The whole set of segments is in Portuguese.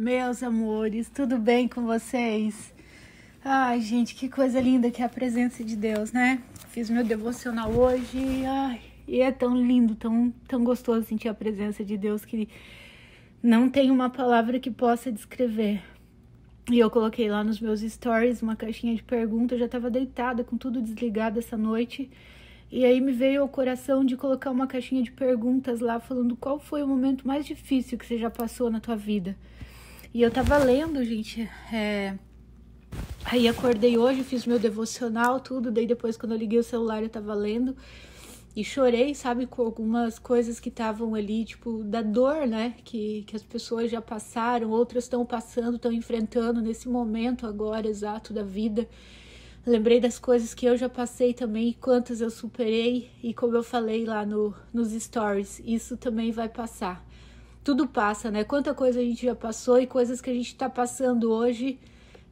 Meus amores, tudo bem com vocês? Ai, gente, que coisa linda que é a presença de Deus, né? Fiz meu devocional hoje, ai, e é tão lindo, tão, tão gostoso sentir a presença de Deus que não tem uma palavra que possa descrever. E eu coloquei lá nos meus stories uma caixinha de perguntas, eu já estava deitada com tudo desligado essa noite. E aí me veio ao coração de colocar uma caixinha de perguntas lá falando qual foi o momento mais difícil que você já passou na tua vida. E eu tava lendo, gente. É... Aí acordei hoje, fiz meu devocional, tudo. Daí depois, quando eu liguei o celular, eu tava lendo. E chorei, sabe, com algumas coisas que estavam ali, tipo, da dor, né? Que, que as pessoas já passaram, outras estão passando, estão enfrentando nesse momento agora exato da vida. Lembrei das coisas que eu já passei também, quantas eu superei. E como eu falei lá no, nos stories, isso também vai passar tudo passa, né? Quanta coisa a gente já passou e coisas que a gente está passando hoje,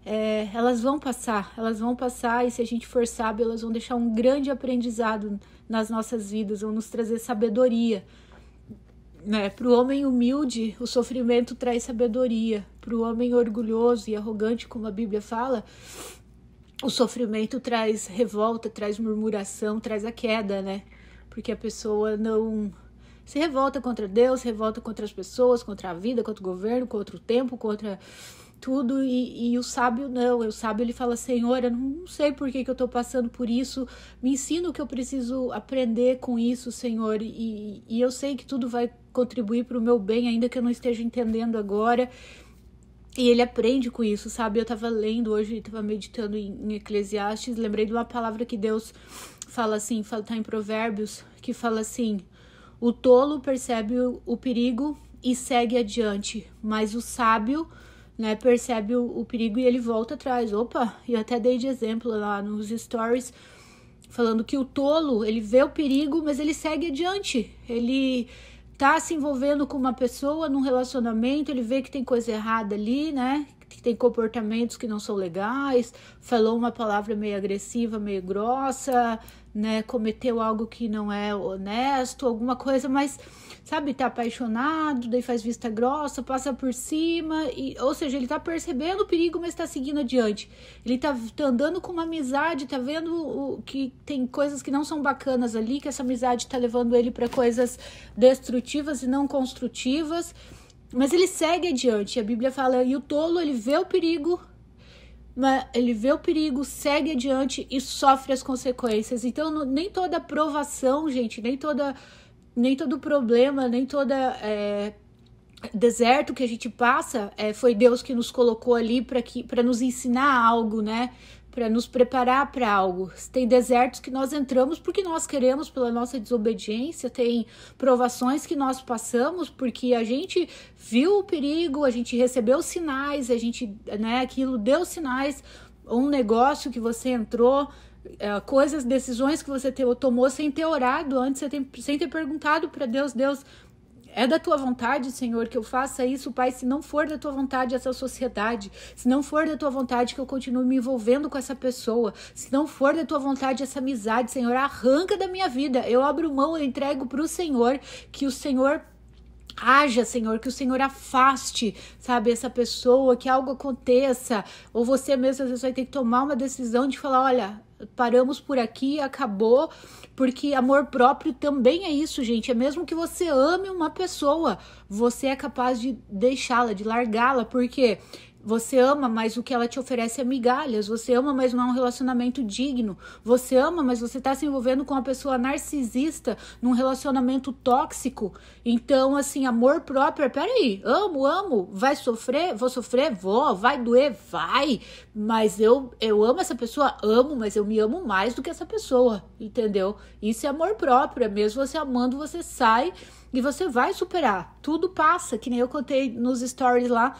é, elas vão passar, elas vão passar e se a gente for sábio, elas vão deixar um grande aprendizado nas nossas vidas, vão nos trazer sabedoria. Né? Para o homem humilde, o sofrimento traz sabedoria. Para o homem orgulhoso e arrogante, como a Bíblia fala, o sofrimento traz revolta, traz murmuração, traz a queda, né? Porque a pessoa não se revolta contra Deus, revolta contra as pessoas, contra a vida, contra o governo, contra o tempo, contra tudo. E, e o sábio não, o sábio ele fala: Senhor, eu não sei por que, que eu estou passando por isso, me ensina o que eu preciso aprender com isso, Senhor, e, e eu sei que tudo vai contribuir para o meu bem, ainda que eu não esteja entendendo agora. E ele aprende com isso, sabe? Eu estava lendo hoje, estava meditando em, em, Eclesiastes, lembrei de uma palavra que Deus fala assim, fala, tá em Provérbios, que fala assim: o tolo percebe o, perigo e segue adiante, mas o sábio né, percebe o, o, perigo e ele volta atrás. Opa, eu até dei de exemplo lá nos stories falando que o tolo, ele vê o perigo, mas ele segue adiante. Ele tá se envolvendo com uma pessoa num relacionamento, ele vê que tem coisa errada ali, né? Que tem comportamentos que não são legais, falou uma palavra meio agressiva, meio grossa, né, cometeu algo que não é honesto, alguma coisa, mas sabe, tá apaixonado, daí faz vista grossa, passa por cima, e, ou seja, ele tá percebendo o perigo, mas tá seguindo adiante. Ele tá, tá andando com uma amizade, tá vendo o, que tem coisas que não são bacanas ali, que essa amizade tá levando ele para coisas destrutivas e não construtivas. Mas ele segue adiante. A Bíblia fala: "E o tolo ele vê o perigo, mas ele vê o perigo, segue adiante e sofre as consequências. Então, não, nem toda provação, gente, nem toda nem todo problema, nem toda é, deserto que a gente passa, é, foi Deus que nos colocou ali para que para nos ensinar algo, né? para nos preparar para algo. Tem desertos que nós entramos porque nós queremos, pela nossa desobediência, tem provações que nós passamos porque a gente viu o perigo, a gente recebeu sinais, a gente, né, aquilo deu sinais, um negócio que você entrou, eh, coisas, decisões que você tomou sem ter orado antes, sem ter perguntado para Deus, Deus, é da tua vontade, Senhor, que eu faça isso, Pai, se não for da tua vontade essa sociedade, se não for da tua vontade que eu continue me envolvendo com essa pessoa, se não for da tua vontade essa amizade, Senhor, arranca da minha vida. Eu abro mão, eu entrego para o Senhor, que o Senhor haja, Senhor, que o Senhor afaste, sabe, essa pessoa, que algo aconteça, ou você mesmo às vezes vai ter que tomar uma decisão de falar, olha, paramos por aqui, acabou, porque amor próprio também é isso, gente. É mesmo que você ame uma pessoa, você é capaz de deixá-la, de largá-la, porque você ama, mas o que ela te oferece é migalhas. Você ama, mas não é um relacionamento digno. Você ama, mas você está se envolvendo com uma pessoa narcisista, num relacionamento tóxico. Então, assim, amor próprio, é, peraí, amo, amo, vai sofrer, vou sofrer, vou, vai doer, vai. Mas eu, eu amo essa pessoa, amo, mas eu me amo mais do que essa pessoa, entendeu? Isso é amor próprio, é mesmo você amando, você sai e você vai superar. Tudo passa, que nem eu contei nos stories lá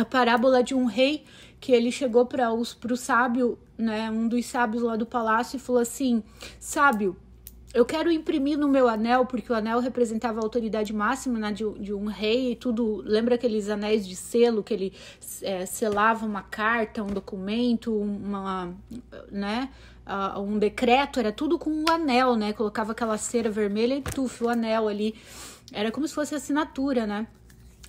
a parábola de um rei que ele chegou para os sábio, né, um dos sábios lá do palácio e falou assim: "Sábio, eu quero imprimir no meu anel, porque o anel representava a autoridade máxima né, de, de, um rei e tudo. Lembra aqueles anéis de selo que ele é, selava uma carta, um documento, uma, né, uh, um decreto? Era tudo com um anel, né? Colocava aquela cera vermelha e tuf, o anel ali. Era como se fosse assinatura, né?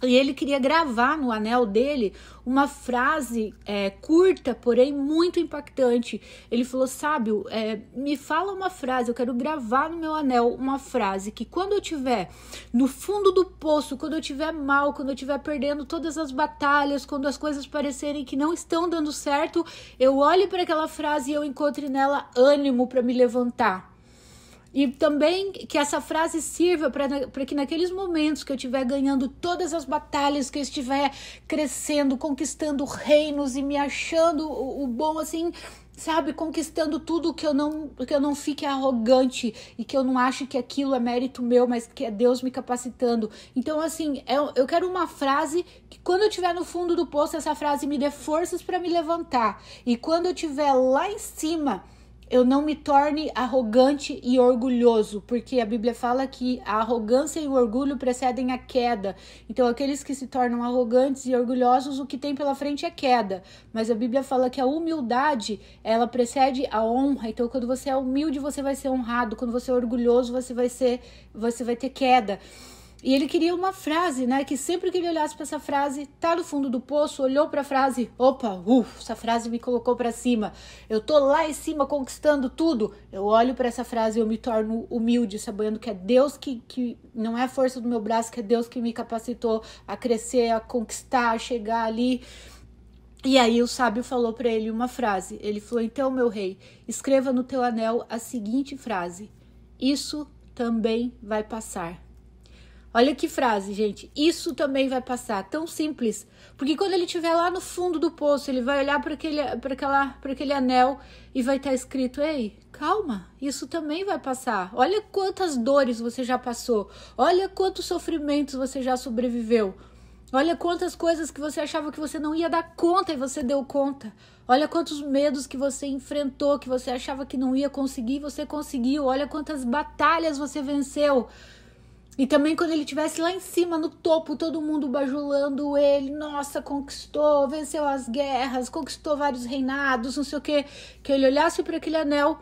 E ele queria gravar no anel dele uma frase é, curta, porém muito impactante. Ele falou: Sábio, é, me fala uma frase, eu quero gravar no meu anel uma frase que quando eu tiver no fundo do poço, quando eu tiver mal, quando eu tiver perdendo todas as batalhas, quando as coisas parecerem que não estão dando certo, eu olhe para aquela frase e eu encontre nela ânimo para me levantar. E também que essa frase sirva para que naqueles momentos que eu estiver ganhando todas as batalhas, que eu estiver crescendo, conquistando reinos e me achando o, o bom, assim, sabe, conquistando tudo, que eu, não, que eu não fique arrogante e que eu não ache que aquilo é mérito meu, mas que é Deus me capacitando. Então, assim, eu, é eu quero uma frase que quando eu estiver no fundo do poço, essa frase me dê forças para me levantar. E quando eu estiver lá em cima eu não me torne arrogante e orgulhoso, porque a Bíblia fala que a arrogância e o orgulho precedem a queda. Então, aqueles que se tornam arrogantes e orgulhosos, o que tem pela frente é queda. Mas a Bíblia fala que a humildade, ela precede a honra. Então, quando você é humilde, você vai ser honrado. Quando você é orgulhoso, você vai ser você vai ter queda. E ele queria uma frase, né? Que sempre que ele olhasse para essa frase, tá no fundo do poço, olhou para a frase, opa, uff, essa frase me colocou para cima. Eu tô lá em cima conquistando tudo. Eu olho para essa frase e eu me torno humilde, sabendo que é Deus que, que não é a força do meu braço, que é Deus que me capacitou a crescer, a conquistar, a chegar ali. E aí o sábio falou para ele uma frase. Ele falou: "Então, meu rei, escreva no teu anel a seguinte frase: Isso também vai passar." Olha que frase, gente. Isso também vai passar. Tão simples. Porque quando ele estiver lá no fundo do poço, ele vai olhar para aquele, aquela, aquele anel e vai estar tá escrito: Ei, calma, isso também vai passar. Olha quantas dores você já passou. Olha quantos sofrimentos você já sobreviveu. Olha quantas coisas que você achava que você não ia dar conta e você deu conta. Olha quantos medos que você enfrentou, que você achava que não ia conseguir, e você conseguiu. Olha quantas batalhas você venceu. E também quando ele estivesse lá em cima, no topo, todo mundo bajulando ele, nossa, conquistou, venceu as guerras, conquistou vários reinados, não sei o quê, que ele olhasse para aquele anel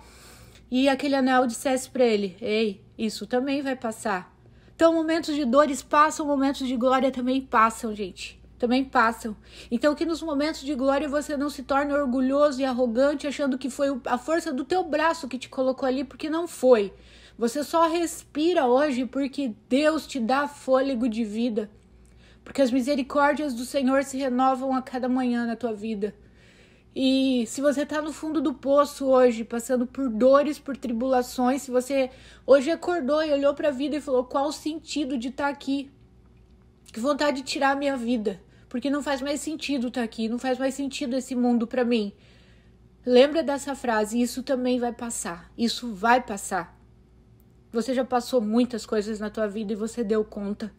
e aquele anel dissesse para ele: "Ei, isso também vai passar". Então, momentos de dores passam, momentos de glória também passam, gente. Também passam. Então, que nos momentos de glória você não se torne orgulhoso e arrogante, achando que foi a força do teu braço que te colocou ali, porque não foi. Você só respira hoje porque Deus te dá fôlego de vida. Porque as misericórdias do Senhor se renovam a cada manhã na tua vida. E se você está no fundo do poço hoje, passando por dores, por tribulações, se você hoje acordou e olhou para a vida e falou: qual o sentido de estar tá aqui? Que vontade de tirar a minha vida, porque não faz mais sentido estar tá aqui, não faz mais sentido esse mundo para mim. Lembra dessa frase, isso também vai passar, isso vai passar. Você já passou muitas coisas na tua vida e você deu conta.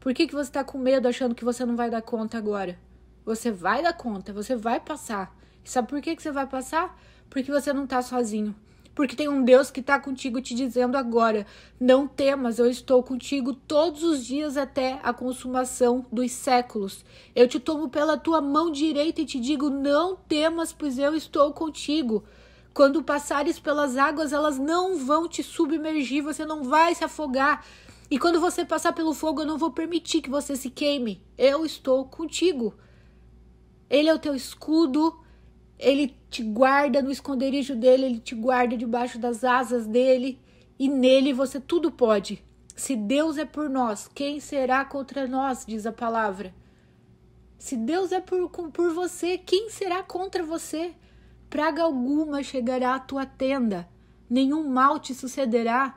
Por que, que você tá com medo achando que você não vai dar conta agora? Você vai dar conta, você vai passar. E sabe por que, que você vai passar? Porque você não tá sozinho. Porque tem um Deus que tá contigo te dizendo agora: não temas, eu estou contigo todos os dias até a consumação dos séculos. Eu te tomo pela tua mão direita e te digo: não temas, pois eu estou contigo. Quando passares pelas águas, elas não vão te submergir, você não vai se afogar. E quando você passar pelo fogo, eu não vou permitir que você se queime. Eu estou contigo. Ele é o teu escudo, ele te guarda no esconderijo dele, ele te guarda debaixo das asas dele, e nele você tudo pode. Se Deus é por nós, quem será contra nós? Diz a palavra. Se Deus é por, por você, quem será contra você? praga alguma chegará à tua tenda, nenhum mal te sucederá.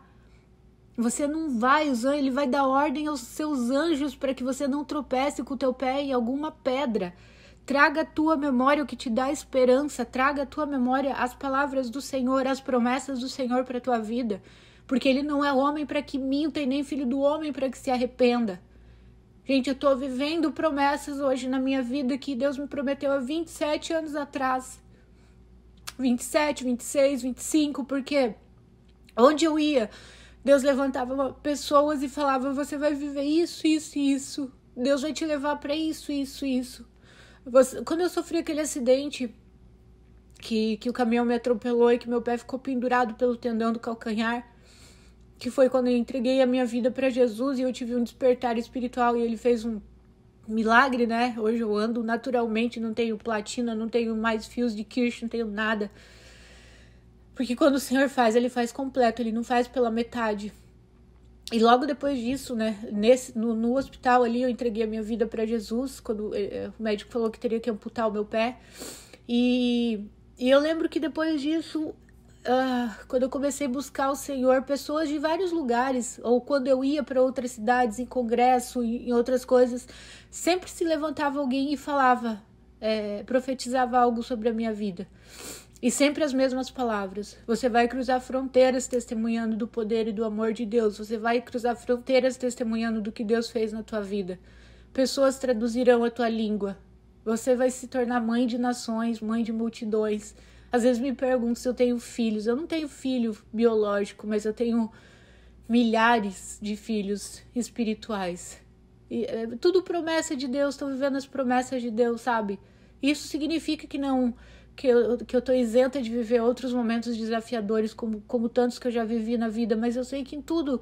Você não vai, ele vai dar ordem aos seus anjos para que você não tropece com o teu pé em alguma pedra. Traga a tua memória o que te dá esperança, traga a tua memória as palavras do Senhor, as promessas do Senhor para a tua vida, porque ele não é homem para que minta e nem filho do homem para que se arrependa. Gente, eu estou vivendo promessas hoje na minha vida que Deus me prometeu há 27 anos atrás. 27, 26, 25, porque onde eu ia, Deus levantava pessoas e falava: Você vai viver isso, isso e isso. Deus vai te levar para isso, isso, isso. Você... Quando eu sofri aquele acidente que, que o caminhão me atropelou e que meu pé ficou pendurado pelo tendão do calcanhar, que foi quando eu entreguei a minha vida para Jesus e eu tive um despertar espiritual e ele fez um milagre, né? Hoje eu ando naturalmente, não tenho platina, não tenho mais fios de kirsch, não tenho nada. Porque quando o Senhor faz, ele faz completo, ele não faz pela metade. E logo depois disso, né, nesse, no, no hospital ali, eu entreguei a minha vida para Jesus, quando eh, eh, o médico falou que teria que amputar o meu pé. E, e eu lembro que depois disso ah, quando eu comecei a buscar o Senhor, pessoas de vários lugares, ou quando eu ia para outras cidades, em congresso, em outras coisas, sempre se levantava alguém e falava, é, profetizava algo sobre a minha vida. E sempre as mesmas palavras. Você vai cruzar fronteiras testemunhando do poder e do amor de Deus. Você vai cruzar fronteiras testemunhando do que Deus fez na tua vida. Pessoas traduzirão a tua língua. Você vai se tornar mãe de nações, mãe de multidões. Às vezes me perguntam se eu tenho filhos. Eu não tenho filho biológico, mas eu tenho milhares de filhos espirituais. E, é, tudo promessa de Deus, estou vivendo as promessas de Deus, sabe? Isso significa que não que eu, que eu tô isenta de viver outros momentos desafiadores, como, como tantos que eu já vivi na vida, mas eu sei que em tudo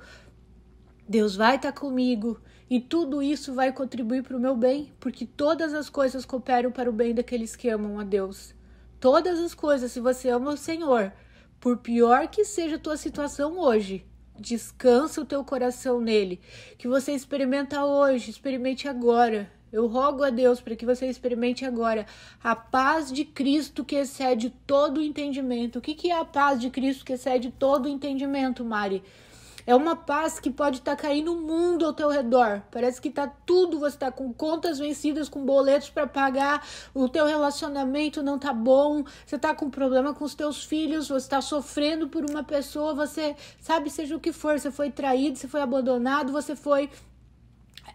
Deus vai estar tá comigo e tudo isso vai contribuir para o meu bem, porque todas as coisas cooperam para o bem daqueles que amam a Deus todas as coisas, se você ama o Senhor, por pior que seja a tua situação hoje, descansa o teu coração nele. Que você experimenta hoje, experimente agora. Eu rogo a Deus para que você experimente agora a paz de Cristo que excede todo o entendimento. O que, que é a paz de Cristo que excede todo o entendimento, Mari? É uma paz que pode estar tá caindo o mundo ao teu redor. Parece que tá tudo, você tá com contas vencidas, com boletos para pagar, o teu relacionamento não tá bom, você tá com problema com os teus filhos, você tá sofrendo por uma pessoa, você sabe seja o que for, você foi traído, você foi abandonado, você foi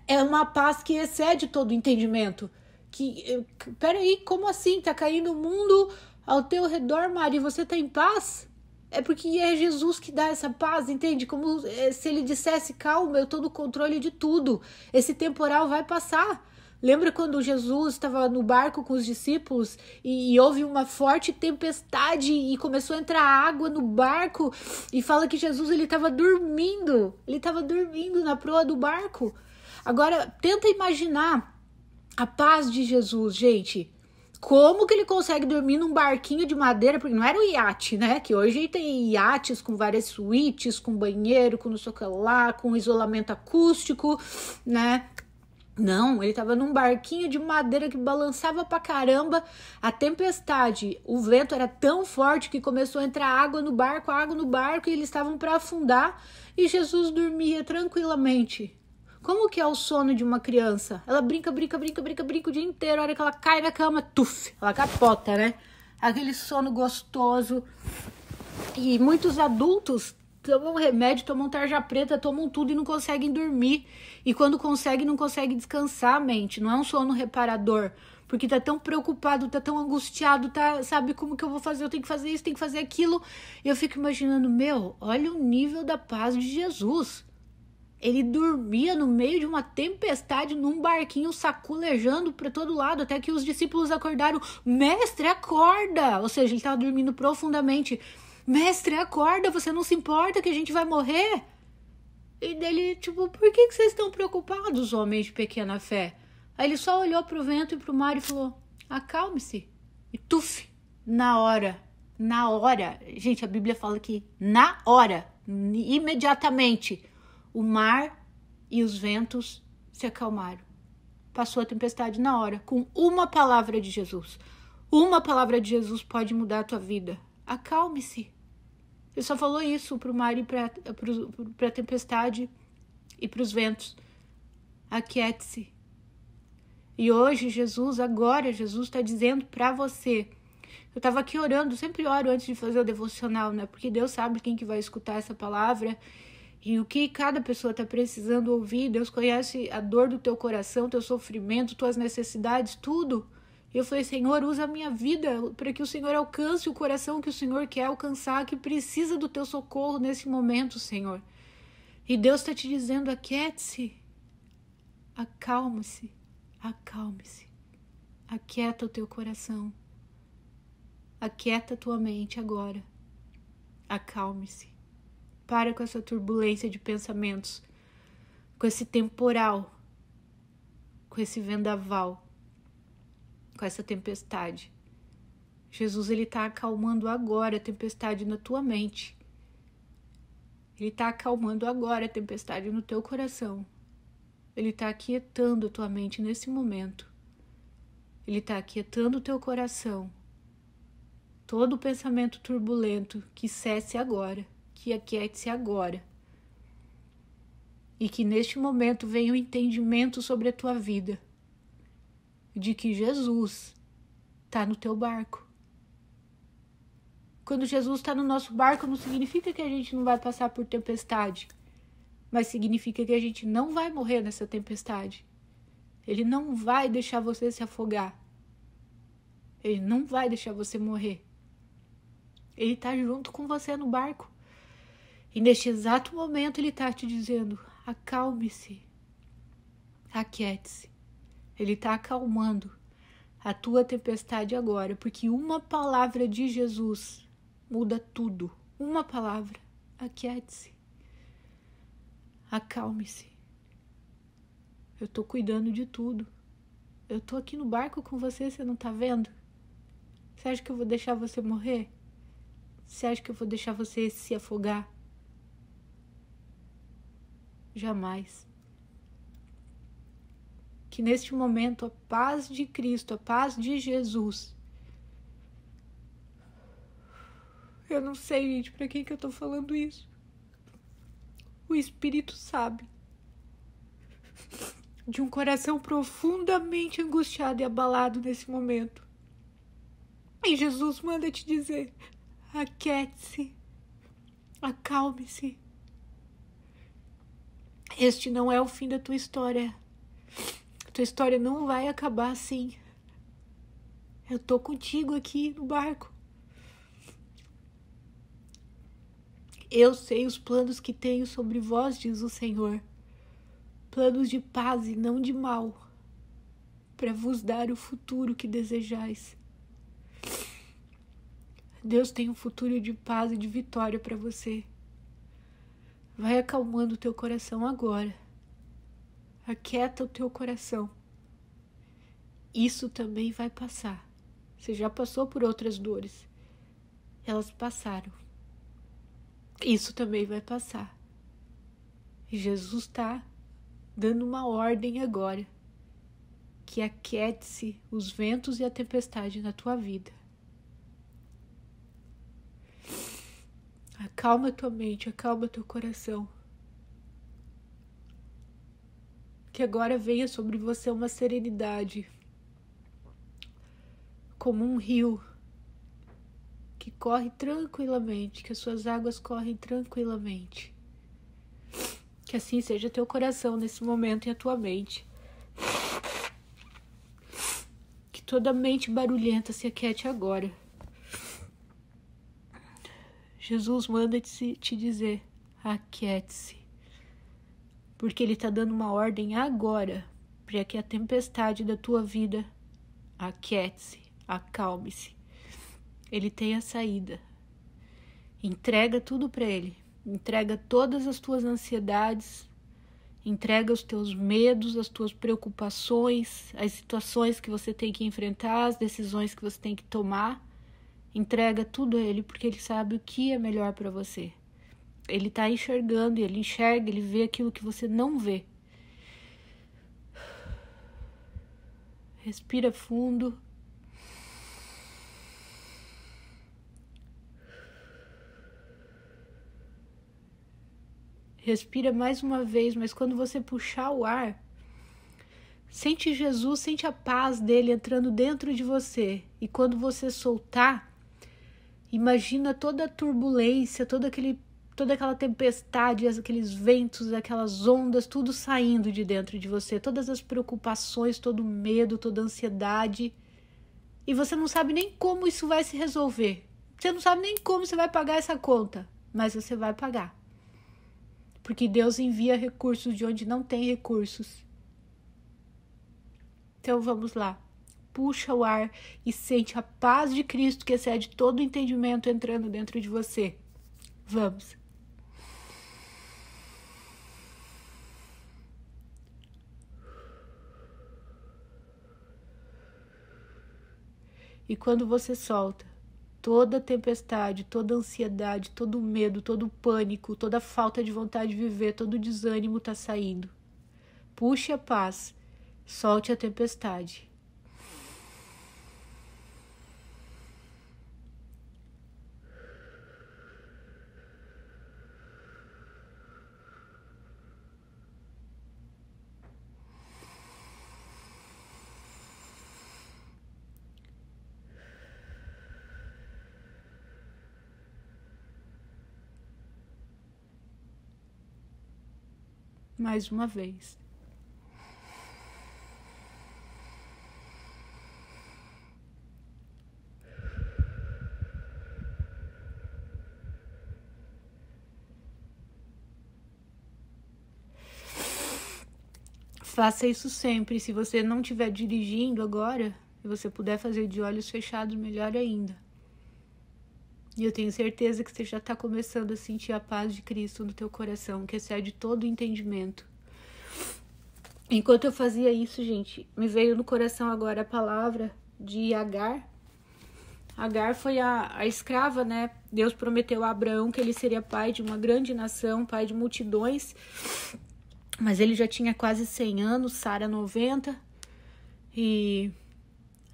é uma paz que excede todo o entendimento. Que, eh, peraí, como assim? Tá caindo o mundo ao teu redor, Mari, você tá em paz? É porque é Jesus que dá essa paz, entende? Como é, se ele dissesse: calma, eu estou no controle de tudo. Esse temporal vai passar. Lembra quando Jesus estava no barco com os discípulos e, e, houve uma forte tempestade e começou a entrar água no barco e fala que Jesus ele estava dormindo, ele estava dormindo na proa do barco. Agora tenta imaginar a paz de Jesus, gente como que ele consegue dormir num barquinho de madeira, porque não era um iate, né? Que hoje tem iates com várias suítes, com banheiro, com não sei o que lá, com isolamento acústico, né? Não, ele estava num barquinho de madeira que balançava pra caramba. A tempestade, o vento era tão forte que começou a entrar água no barco, água no barco, e eles estavam para afundar. E Jesus dormia tranquilamente como que é o sono de uma criança? Ela brinca, brinca, brinca, brinca, brinca o dia inteiro. A hora que ela cai na cama, tuf, ela capota, né? Aquele sono gostoso. E muitos adultos tomam remédio, tomam tarja preta, tomam tudo e não conseguem dormir. E quando conseguem, não conseguem descansar a mente. Não é um sono reparador. Porque tá tão preocupado, tá tão angustiado, tá, sabe como que eu vou fazer? Eu tenho que fazer isso, tenho que fazer aquilo. E eu fico imaginando, meu, olha o nível da paz de Jesus. Ele dormia no meio de uma tempestade num barquinho saculejando para todo lado, até que os discípulos acordaram: Mestre, acorda! Ou seja, ele estava dormindo profundamente. Mestre, acorda, você não se importa que a gente vai morrer? E dele, tipo, por que, que vocês estão preocupados, homens de pequena fé? Aí ele só olhou pro vento e pro mar e falou: acalme-se. E tuf, na hora, na hora. Gente, a Bíblia fala que na hora, imediatamente o mar e os ventos se acalmaram. Passou a tempestade na hora, com uma palavra de Jesus. Uma palavra de Jesus pode mudar a tua vida. Acalme-se. Ele só falou isso para o mar e para a tempestade e para os ventos. Aquiete-se. E hoje, Jesus, agora, Jesus está dizendo para você. Eu estava aqui orando, sempre oro antes de fazer o devocional, né? Porque Deus sabe quem que vai escutar essa palavra e o que cada pessoa está precisando ouvir. Deus conhece a dor do teu coração, teu sofrimento, tuas necessidades, tudo. E eu falei, Senhor, usa a minha vida para que o Senhor alcance o coração que o Senhor quer alcançar, que precisa do teu socorro nesse momento, Senhor. E Deus está te dizendo: aquiete-se, acalme-se, acalme-se, aquieta o teu coração, aquieta a tua mente agora, acalme-se para com essa turbulência de pensamentos, com esse temporal, com esse vendaval, com essa tempestade. Jesus ele está acalmando agora a tempestade na tua mente. Ele está acalmando agora a tempestade no teu coração. Ele está aquietando a tua mente nesse momento. Ele está aquietando o teu coração. Todo pensamento turbulento que cesse agora que aquiete-se agora. E que neste momento venha o um entendimento sobre a tua vida, de que Jesus está no teu barco. Quando Jesus está no nosso barco, não significa que a gente não vai passar por tempestade, mas significa que a gente não vai morrer nessa tempestade. Ele não vai deixar você se afogar. Ele não vai deixar você morrer. Ele está junto com você no barco. E neste exato momento ele está te dizendo: acalme-se, aquiete-se. Ele está acalmando a tua tempestade agora, porque uma palavra de Jesus muda tudo. Uma palavra, aquiete-se, acalme-se. Eu estou cuidando de tudo. Eu estou aqui no barco com você, você não está vendo? Você acha que eu vou deixar você morrer? Você acha que eu vou deixar você se afogar? jamais. Que neste momento a paz de Cristo, a paz de Jesus. Eu não sei, gente, para quem que eu tô falando isso. O Espírito sabe. De um coração profundamente angustiado e abalado nesse momento. E Jesus manda te dizer: aquete-se, acalme-se. Este não é o fim da tua história. Tua história não vai acabar assim. Eu tô contigo aqui no barco. Eu sei os planos que tenho sobre vós, diz o Senhor. Planos de paz e não de mal, para vos dar o futuro que desejais. Deus tem um futuro de paz e de vitória para você. Vai acalmando o teu coração agora. Aquieta o teu coração. Isso também vai passar. Você já passou por outras dores. Elas passaram. Isso também vai passar. E Jesus está dando uma ordem agora que aquete-se os ventos e a tempestade na tua vida. Acalma tua mente, acalma teu coração. Que agora venha sobre você uma serenidade, como um rio que corre tranquilamente, que as suas águas correm tranquilamente. Que assim seja teu coração nesse momento e a tua mente. Que toda mente barulhenta se aquiete agora. Jesus manda te, dizer: aquiete-se. Porque Ele está dando uma ordem agora para que a tempestade da tua vida aquiete-se, acalme-se. Ele tem a saída. Entrega tudo para Ele. Entrega todas as tuas ansiedades, entrega os teus medos, as tuas preocupações, as situações que você tem que enfrentar, as decisões que você tem que tomar Entrega tudo a Ele, porque Ele sabe o que é melhor para você. Ele está enxergando, ele enxerga, ele vê aquilo que você não vê. Respira fundo. Respira mais uma vez, mas quando você puxar o ar, sente Jesus, sente a paz dele entrando dentro de você. E quando você soltar, Imagina toda a turbulência, todo aquele, toda aquela tempestade, aqueles ventos, aquelas ondas, tudo saindo de dentro de você, todas as preocupações, todo o medo, toda a ansiedade. E você não sabe nem como isso vai se resolver. Você não sabe nem como você vai pagar essa conta, mas você vai pagar. Porque Deus envia recursos de onde não tem recursos. Então vamos lá puxa o ar e sente a paz de Cristo que excede todo entendimento entrando dentro de você. Vamos. E quando você solta toda tempestade, toda ansiedade, todo medo, todo pânico, toda falta de vontade de viver, todo desânimo está saindo. Puxe a paz, solte a tempestade. mais uma vez. Faça isso sempre. Se você não estiver dirigindo agora e você puder fazer de olhos fechados, melhor ainda. E eu tenho certeza que você já está começando a sentir a paz de Cristo no teu coração, que excede todo o entendimento. Enquanto eu fazia isso, gente, me veio no coração agora a palavra de Agar. Agar foi a, a escrava, né? Deus prometeu a Abraão que ele seria pai de uma grande nação, pai de multidões. Mas ele já tinha quase 100 anos, Sara 90. E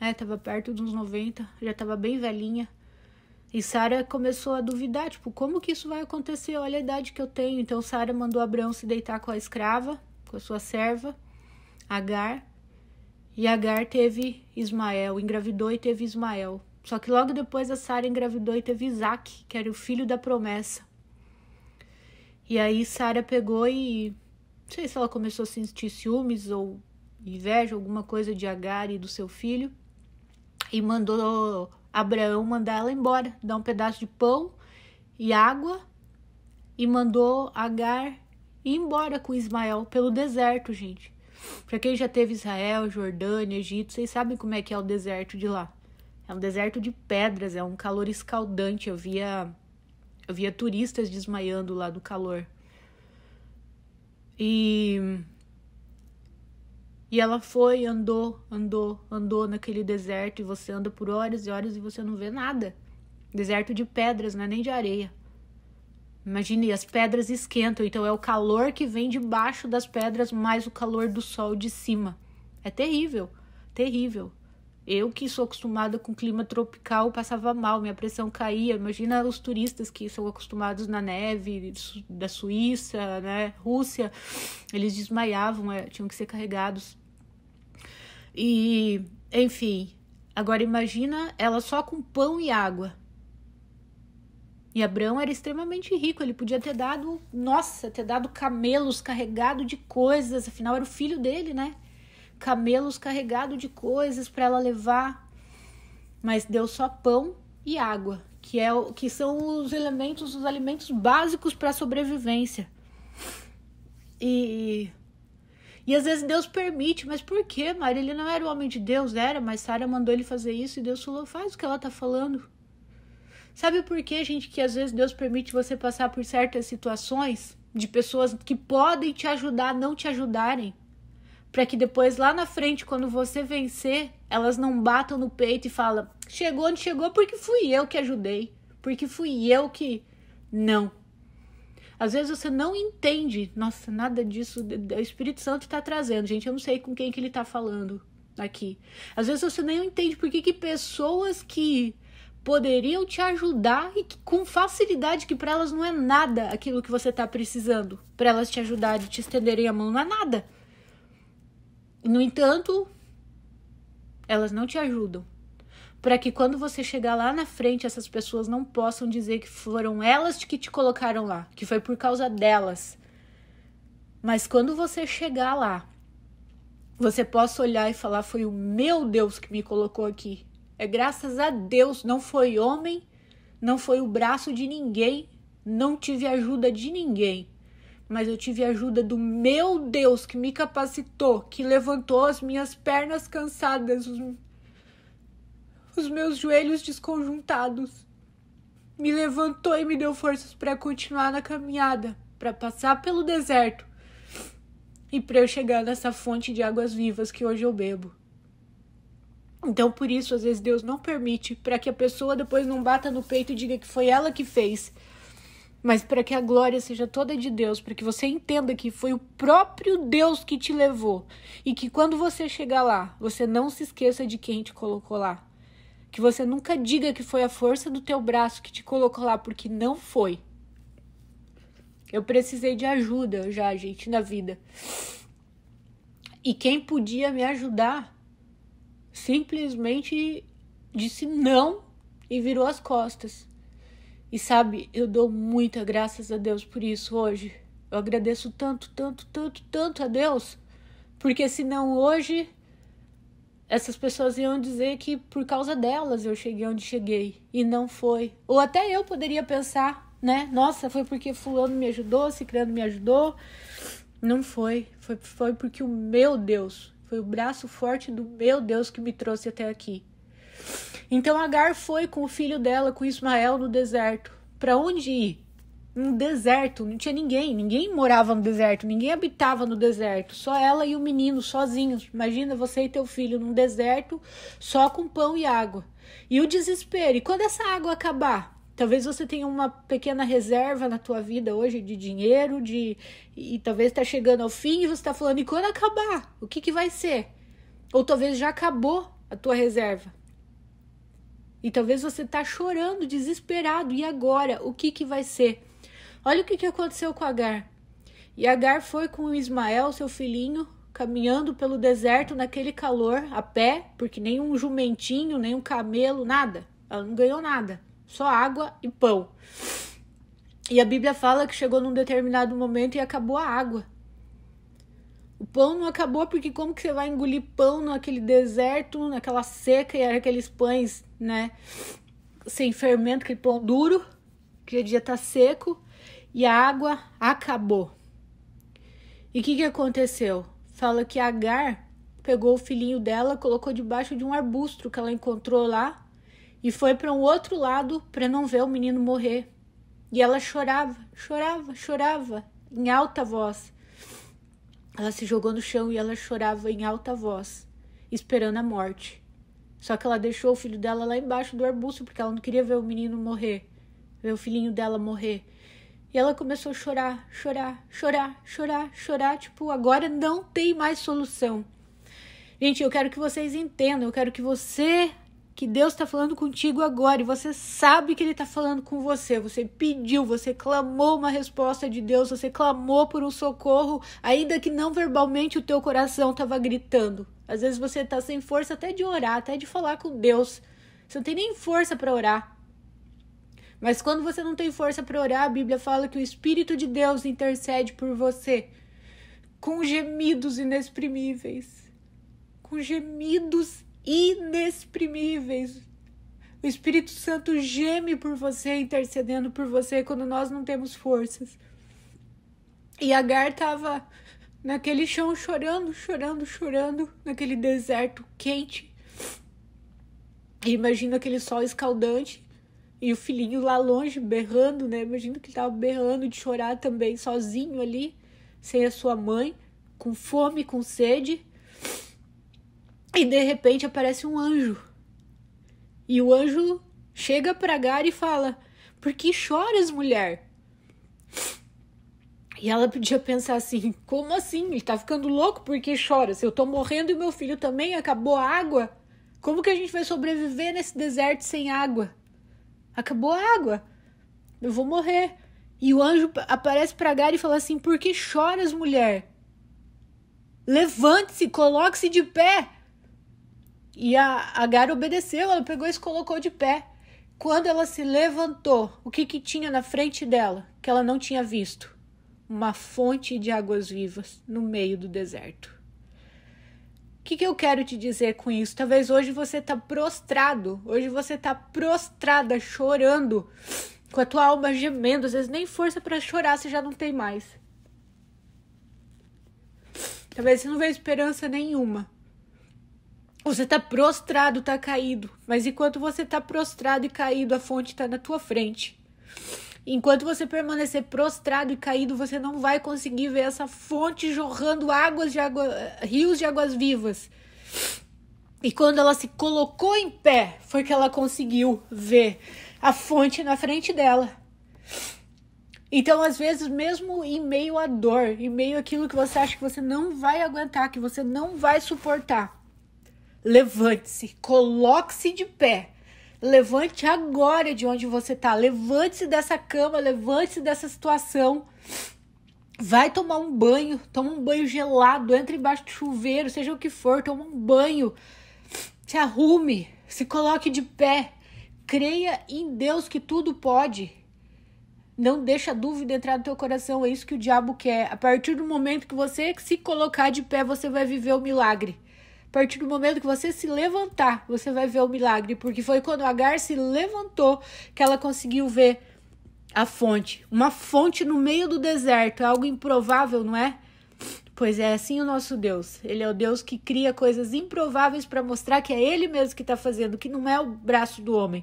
é, tava perto dos 90, já tava bem velhinha. E Sara começou a duvidar, tipo, como que isso vai acontecer? Olha a idade que eu tenho. Então Sara mandou Abraão se deitar com a escrava, com a sua serva, Agar. E Agar teve Ismael, engravidou e teve Ismael. Só que logo depois a Sara engravidou e teve Isaac, que era o filho da promessa. E aí Sara pegou e não sei se ela começou a sentir ciúmes ou inveja, alguma coisa de Agar e do seu filho, e mandou Abraão mandar ela embora, dar um pedaço de pão e água e mandou Agar ir embora com Ismael pelo deserto, gente. Para quem já teve Israel, Jordânia, Egito, vocês sabem como é que é o deserto de lá. É um deserto de pedras, é um calor escaldante. Eu via eu via turistas desmaiando lá do calor. E e ela foi, andou, andou, andou naquele deserto e você anda por horas e horas e você não vê nada. Deserto de pedras, não é nem de areia. Imagine, as pedras esquentam, então é o calor que vem debaixo das pedras mais o calor do sol de cima. É terrível, terrível. Eu que sou acostumada com clima tropical, passava mal, minha pressão caía. Imagina os turistas que são acostumados na neve da Suíça, né, Rússia, eles desmaiavam, é, tinham que ser carregados. E, enfim, agora imagina ela só com pão e água. E Abraão era extremamente rico, ele podia ter dado, nossa, ter dado camelos carregados de coisas, afinal era o filho dele, né? camelos carregados de coisas para ela levar, mas deu só pão e água, que é o, que são os elementos, os alimentos básicos para a sobrevivência. E e às vezes Deus permite, mas por que, Maria? Ele não era o homem de Deus, era, mas Sara mandou ele fazer isso e Deus falou: faz o que ela tá falando. Sabe por que, gente, que às vezes Deus permite você passar por certas situações de pessoas que podem te ajudar, não te ajudarem? para que depois lá na frente, quando você vencer, elas não batam no peito e falam: chegou onde chegou porque fui eu que ajudei, porque fui eu que. Não. Às vezes você não entende, nossa, nada disso o Espírito Santo está trazendo, gente. Eu não sei com quem que ele está falando aqui. Às vezes você nem entende por que, que pessoas que poderiam te ajudar e que, com facilidade que para elas não é nada aquilo que você está precisando, para elas te ajudarem, te estenderem a mão não é nada. No entanto, elas não te ajudam. Para que quando você chegar lá na frente, essas pessoas não possam dizer que foram elas que te colocaram lá, que foi por causa delas. Mas quando você chegar lá, você possa olhar e falar: foi o meu Deus que me colocou aqui. É graças a Deus, não foi homem, não foi o braço de ninguém, não tive ajuda de ninguém mas eu tive a ajuda do meu Deus que me capacitou, que levantou as minhas pernas cansadas, os, os meus joelhos desconjuntados. Me levantou e me deu forças para continuar na caminhada, para passar pelo deserto e para eu chegar nessa fonte de águas vivas que hoje eu bebo. Então, por isso, às vezes Deus não permite para que a pessoa depois não bata no peito e diga que foi ela que fez, mas para que a glória seja toda de Deus, para que você entenda que foi o próprio Deus que te levou e que quando você chegar lá, você não se esqueça de quem te colocou lá. Que você nunca diga que foi a força do teu braço que te colocou lá, porque não foi. Eu precisei de ajuda já, gente, na vida. E quem podia me ajudar simplesmente disse não e virou as costas. E sabe, eu dou muita graças a Deus por isso hoje. Eu agradeço tanto, tanto, tanto, tanto a Deus, porque senão hoje essas pessoas iam dizer que por causa delas eu cheguei onde cheguei e não foi. Ou até eu poderia pensar, né? Nossa, foi porque fulano me ajudou, Cicrano me ajudou. Não foi. foi. Foi porque o meu Deus, foi o braço forte do meu Deus que me trouxe até aqui. Então Agar foi com o filho dela, com Ismael, no deserto. Para onde ir? Um deserto, não tinha ninguém, ninguém morava no deserto, ninguém habitava no deserto, só ela e o menino sozinhos. Imagina você e teu filho num deserto só com pão e água. E o desespero, e quando essa água acabar? Talvez você tenha uma pequena reserva na tua vida hoje de dinheiro, de e talvez está chegando ao fim e você está falando, e quando acabar? O que, que vai ser? Ou talvez já acabou a tua reserva. E talvez você tá chorando, desesperado. E agora, o que que vai ser? Olha o que, que aconteceu com Agar. E Agar foi com Ismael, seu filhinho, caminhando pelo deserto naquele calor, a pé, porque nem um jumentinho, nem um camelo, nada. Ela não ganhou nada, só água e pão. E a Bíblia fala que chegou num determinado momento e acabou a água. O pão não acabou porque como que você vai engolir pão naquele deserto, naquela seca e aqueles pães, né, sem fermento, aquele pão duro, que o dia tá seco e a água acabou. E o que, que aconteceu? Fala que Agar pegou o filhinho dela, colocou debaixo de um arbusto que ela encontrou lá e foi para um outro lado para não ver o menino morrer. E ela chorava, chorava, chorava em alta voz. Ela se jogou no chão e ela chorava em alta voz, esperando a morte. Só que ela deixou o filho dela lá embaixo do arbusto porque ela não queria ver o menino morrer, ver o filhinho dela morrer. E ela começou a chorar, chorar, chorar, chorar, chorar, tipo, agora não tem mais solução. Gente, eu quero que vocês entendam, eu quero que você que Deus está falando contigo agora e você sabe que Ele está falando com você. Você pediu, você clamou uma resposta de Deus, você clamou por um socorro, ainda que não verbalmente o teu coração estava gritando. Às vezes você está sem força até de orar, até de falar com Deus. Você não tem nem força para orar. Mas quando você não tem força para orar, a Bíblia fala que o Espírito de Deus intercede por você com gemidos inexprimíveis, com gemidos inexprimíveis. O Espírito Santo geme por você, intercedendo por você quando nós não temos forças. E Agar estava naquele chão chorando, chorando, chorando, naquele deserto quente. E imagina aquele sol escaldante e o filhinho lá longe berrando, né? Imagina que ele estava berrando de chorar também, sozinho ali, sem a sua mãe, com fome, com sede. E de repente aparece um anjo. E o anjo chega para Agar e fala: Por que choras, mulher? E ela podia pensar assim: Como assim? Ele tá ficando louco, por que chora? Se eu tô morrendo e meu filho também acabou a água, como que a gente vai sobreviver nesse deserto sem água? Acabou a água. Eu vou morrer. E o anjo aparece para Agar e fala assim: Por que choras, mulher? Levante-se, coloque-se de pé. E a Agar obedeceu, ela pegou e se colocou de pé. Quando ela se levantou, o que, que tinha na frente dela que ela não tinha visto? Uma fonte de águas vivas no meio do deserto. O que, que eu quero te dizer com isso? Talvez hoje você está prostrado, hoje você está prostrada, chorando, com a tua alma gemendo, às vezes nem força para chorar você já não tem mais. Talvez você não veja esperança nenhuma. Você está prostrado, está caído. Mas enquanto você está prostrado e caído, a fonte está na tua frente. Enquanto você permanecer prostrado e caído, você não vai conseguir ver essa fonte jorrando águas de água, rios de águas vivas. E quando ela se colocou em pé, foi que ela conseguiu ver a fonte na frente dela. Então, às vezes, mesmo em meio à dor, em meio àquilo que você acha que você não vai aguentar, que você não vai suportar, Levante-se, coloque-se de pé. Levante agora de onde você está. Levante-se dessa cama, levante-se dessa situação. Vai tomar um banho, toma um banho gelado, entre embaixo do chuveiro, seja o que for, toma um banho. Se arrume, se coloque de pé. Creia em Deus que tudo pode. Não deixa a dúvida entrar no teu coração, é isso que o diabo quer. A partir do momento que você se colocar de pé, você vai viver o milagre partir do momento que você se levantar, você vai ver o milagre, porque foi quando Agar se levantou que ela conseguiu ver a fonte, uma fonte no meio do deserto, é algo improvável, não é? Pois é assim o nosso Deus. Ele é o Deus que cria coisas improváveis para mostrar que é Ele mesmo que está fazendo, que não é o braço do homem.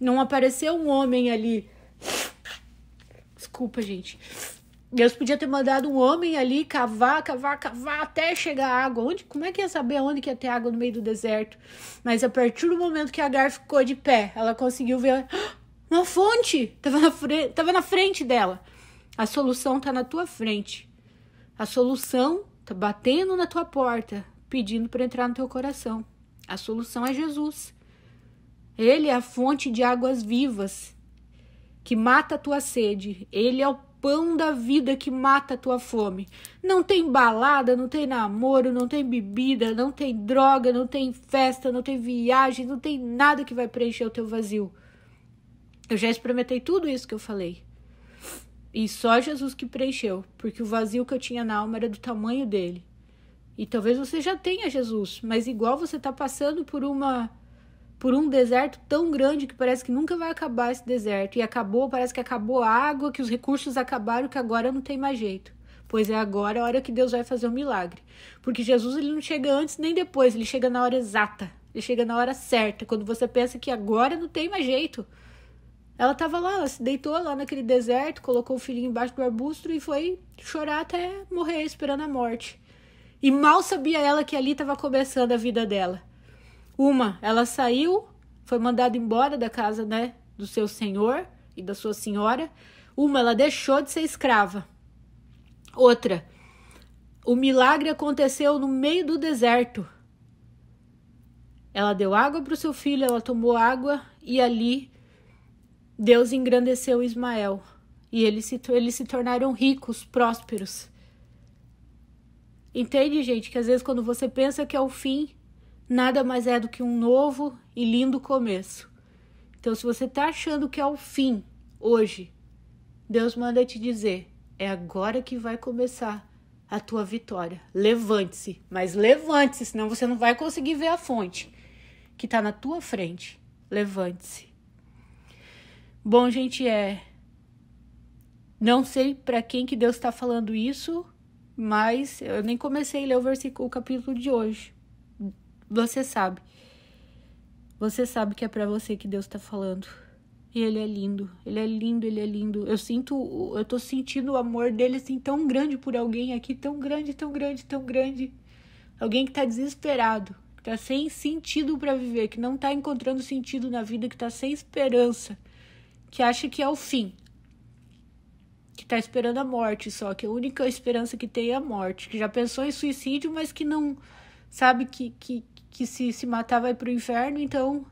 Não apareceu um homem ali. Desculpa, gente. Deus podia ter mandado um homem ali cavar, cavar, cavar até chegar água. Onde, como é que ia saber onde que ia ter água no meio do deserto? Mas a partir do momento que a Agar ficou de pé, ela conseguiu ver ah, uma fonte. Tava na, fre... Tava na frente dela. A solução tá na tua frente. A solução tá batendo na tua porta, pedindo para entrar no teu coração. A solução é Jesus. Ele é a fonte de águas vivas que mata a tua sede. Ele é o pão da vida que mata a tua fome. Não tem balada, não tem namoro, não tem bebida, não tem droga, não tem festa, não tem viagem, não tem nada que vai preencher o teu vazio. Eu já experimentei tudo isso que eu falei. E só Jesus que preencheu, porque o vazio que eu tinha na alma era do tamanho dele. E talvez você já tenha Jesus, mas igual você está passando por uma por um deserto tão grande que parece que nunca vai acabar esse deserto. E acabou, parece que acabou a água, que os recursos acabaram, que agora não tem mais jeito. Pois é agora é a hora que Deus vai fazer o um milagre. Porque Jesus ele não chega antes nem depois, ele chega na hora exata. Ele chega na hora certa, quando você pensa que agora não tem mais jeito. Ela estava lá, ela se deitou lá naquele deserto, colocou o filhinho embaixo do arbusto e foi chorar até morrer, esperando a morte. E mal sabia ela que ali estava começando a vida dela. Uma, ela saiu, foi mandada embora da casa, né, do seu senhor e da sua senhora. Uma, ela deixou de ser escrava. Outra, o milagre aconteceu no meio do deserto. Ela deu água para o seu filho, ela tomou água e ali Deus engrandeceu Ismael e eles se, eles se tornaram ricos, prósperos. Entende, gente, que às vezes quando você pensa que é o fim, nada mais é do que um novo e lindo começo. Então, se você está achando que é o fim hoje, Deus manda te dizer: é agora que vai começar a tua vitória. Levante-se, mas levante-se, senão você não vai conseguir ver a fonte que está na tua frente. Levante-se. Bom, gente, é. Não sei para quem que Deus está falando isso, mas eu nem comecei a ler o versículo, o capítulo de hoje. Você sabe. Você sabe que é para você que Deus tá falando. E ele é lindo, ele é lindo, ele é lindo. Eu sinto, eu tô sentindo o amor dele assim tão grande por alguém aqui, tão grande, tão grande, tão grande. Alguém que tá desesperado, que tá sem sentido para viver, que não tá encontrando sentido na vida, que tá sem esperança, que acha que é o fim. Que tá esperando a morte só, que a única esperança que tem é a morte, que já pensou em suicídio, mas que não sabe que que que se se matar vai pro inferno, então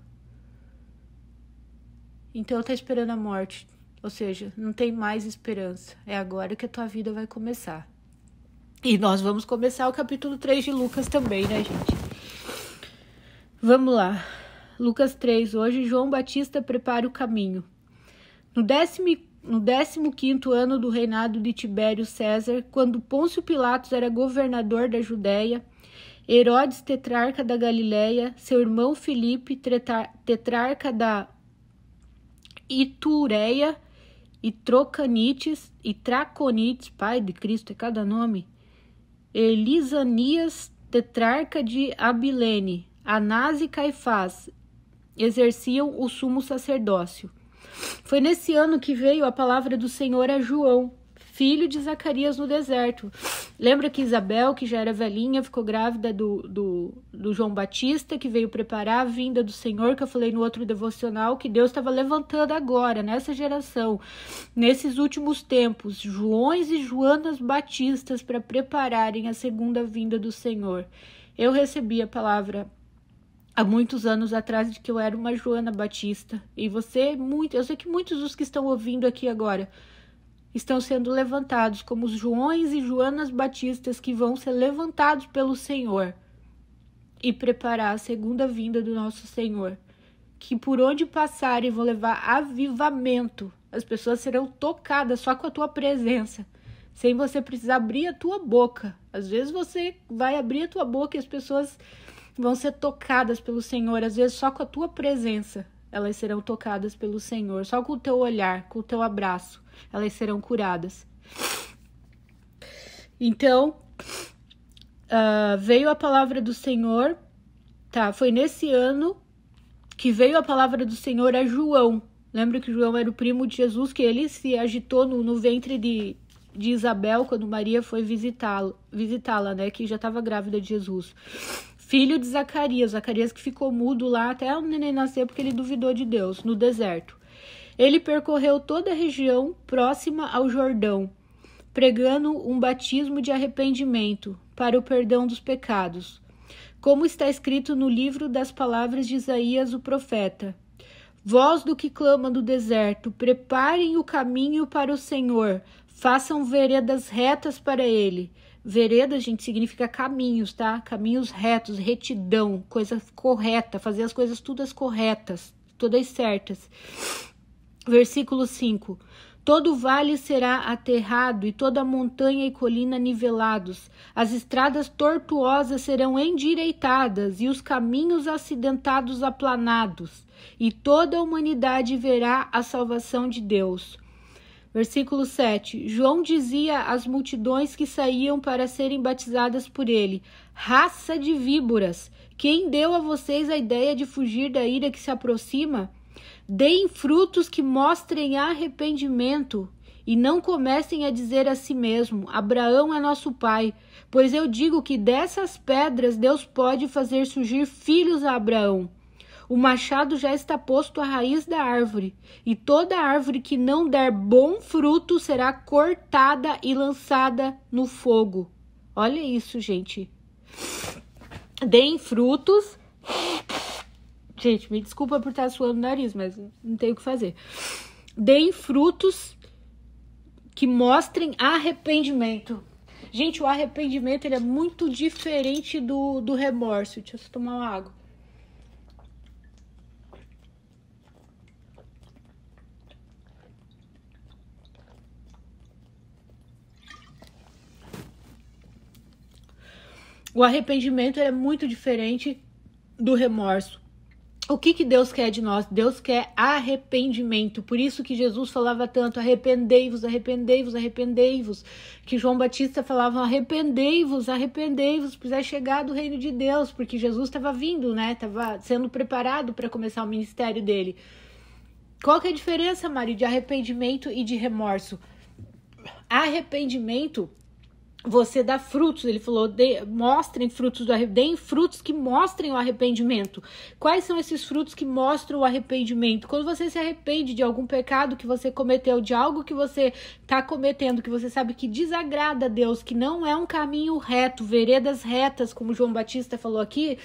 então tá esperando a morte. Ou seja, não tem mais esperança. É agora que a tua vida vai começar. E nós vamos começar o capítulo 3 de Lucas também, né, gente? Vamos lá. Lucas 3. Hoje João Batista prepara o caminho. No décimo no 15 ano do reinado de Tibério César, quando Pôncio Pilatos era governador da Judéia, Herodes, tetrarca da Galiléia, seu irmão Filipe, tetrarca da Itureia e Trocanites e Traconites, pai de Cristo, é cada nome. Elisanias, tetrarca de Abilene, Anás e Caifás exerciam o sumo sacerdócio. Foi nesse ano que veio a palavra do Senhor a João, filho de Zacarias no deserto. Lembra que Isabel, que já era velhinha, ficou grávida do, do, do João Batista, que veio preparar a vinda do Senhor, que eu falei no outro devocional, que Deus estava levantando agora, nessa geração, nesses últimos tempos, Joões e Joanas Batistas para prepararem a segunda vinda do Senhor. Eu recebi a palavra há muitos anos atrás de que eu era uma Joana Batista. E você, muito, eu sei que muitos dos que estão ouvindo aqui agora estão sendo levantados como os Joões e Joanas Batistas que vão ser levantados pelo Senhor e preparar a segunda vinda do nosso Senhor, que por onde passarem vão levar avivamento. As pessoas serão tocadas só com a tua presença, sem você precisar abrir a tua boca. Às vezes você vai abrir a tua boca e as pessoas vão ser tocadas pelo Senhor, às vezes só com a tua presença. Elas serão tocadas pelo Senhor, só com o teu olhar, com o teu abraço elas serão curadas. Então, uh, veio a palavra do Senhor, tá? Foi nesse ano que veio a palavra do Senhor a João. Lembra que João era o primo de Jesus, que ele se agitou no, no ventre de, de Isabel quando Maria foi visitá-la, visitá-la, né? Que já estava grávida de Jesus. Filho de Zacarias, Zacarias que ficou mudo lá até o neném nascer porque ele duvidou de Deus no deserto. Ele percorreu toda a região próxima ao Jordão, pregando um batismo de arrependimento para o perdão dos pecados, como está escrito no livro das palavras de Isaías o profeta. Voz do que clama do deserto, preparem o caminho para o Senhor, façam veredas retas para ele. Vereda, gente, significa caminhos, tá? Caminhos retos, retidão, coisa correta, fazer as coisas todas corretas, todas certas. Versículo 5: Todo vale será aterrado, e toda montanha e colina nivelados. As estradas tortuosas serão endireitadas, e os caminhos acidentados aplanados. E toda a humanidade verá a salvação de Deus. Versículo 7: João dizia às multidões que saíam para serem batizadas por ele: Raça de víboras, quem deu a vocês a ideia de fugir da ira que se aproxima? deem frutos que mostrem arrependimento e não comecem a dizer a si mesmo: Abraão é nosso pai. Pois eu digo que dessas pedras Deus pode fazer surgir filhos a Abraão. O machado já está posto à raiz da árvore, e toda árvore que não der bom fruto será cortada e lançada no fogo. Olha isso, gente. Deem frutos Gente, me desculpa por estar tá suando o nariz, mas não tem o que fazer. Deem frutos que mostrem arrependimento. Gente, o arrependimento ele é muito diferente do, do remorso. Deixa eu tomar uma água. O arrependimento é muito diferente do remorso. O que, que Deus quer de nós? Deus quer arrependimento. Por isso que Jesus falava tanto: arrependei-vos, arrependei-vos, arrependei-vos. Que João Batista falava: arrependei-vos, arrependei-vos, pois é chegado o reino de Deus, porque Jesus estava vindo, né? Estava sendo preparado para começar o ministério dele. Qual que é a diferença, Mari, de arrependimento e de remorso? Arrependimento você dá frutos, ele falou, de, mostrem frutos do arrependimento, deem frutos que mostrem o arrependimento. Quais são esses frutos que mostram o arrependimento? Quando você se arrepende de algum pecado que você cometeu, de algo que você está cometendo, que você sabe que desagrada a Deus, que não é um caminho reto, veredas retas, como João Batista falou aqui,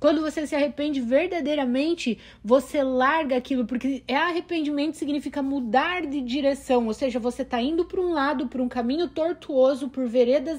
quando você se arrepende verdadeiramente, você larga aquilo, porque é arrependimento significa mudar de direção, ou seja, você está indo para um lado, para um caminho tortuoso, por veredas maioria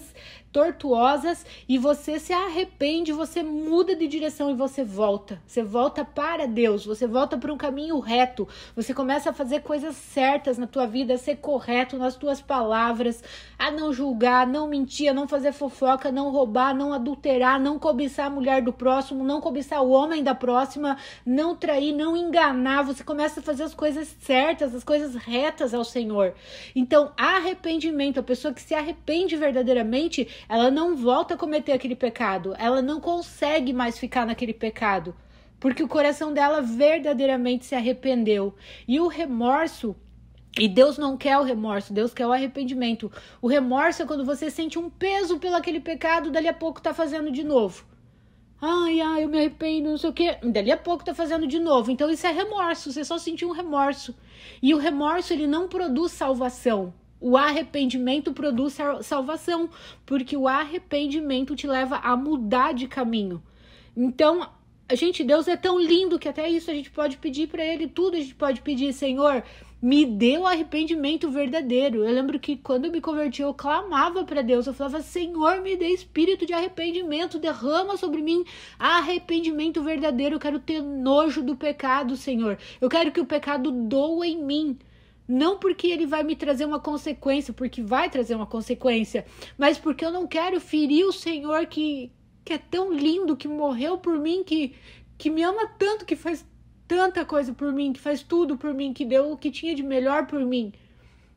tortuosas e você se arrepende, você muda de direção e você volta. Você volta para Deus, você volta para um caminho reto. Você começa a fazer coisas certas na tua vida, a ser correto nas tuas palavras, a não julgar, não mentir, a não fazer fofoca, não roubar, não adulterar, não cobiçar a mulher do próximo, não cobiçar o homem da próxima, não trair, não enganar. Você começa a fazer as coisas certas, as coisas retas ao Senhor. Então, arrependimento, a pessoa que se arrepende verdadeiramente, ela não volta a cometer aquele pecado. Ela não consegue mais ficar naquele pecado. Porque o coração dela verdadeiramente se arrependeu. E o remorso e Deus não quer o remorso, Deus quer o arrependimento. O remorso é quando você sente um peso pelo aquele pecado, dali a pouco tá fazendo de novo. Ai, ai, eu me arrependo, não sei o quê. Dali a pouco tá fazendo de novo. Então isso é remorso, você só sentiu um remorso. E o remorso ele não produz salvação. O arrependimento produz salvação, porque o arrependimento te leva a mudar de caminho. Então, gente, Deus é tão lindo que até isso a gente pode pedir para Ele, tudo a gente pode pedir, Senhor, me dê o arrependimento verdadeiro. Eu lembro que quando eu me converti, eu clamava para Deus, eu falava, Senhor, me dê espírito de arrependimento, derrama sobre mim arrependimento verdadeiro. Eu quero ter nojo do pecado, Senhor. Eu quero que o pecado doa em mim. Não porque ele vai me trazer uma consequência, porque vai trazer uma consequência, mas porque eu não quero ferir o Senhor que, que é tão lindo, que morreu por mim, que, que me ama tanto, que faz tanta coisa por mim, que faz tudo por mim, que deu o que tinha de melhor por mim.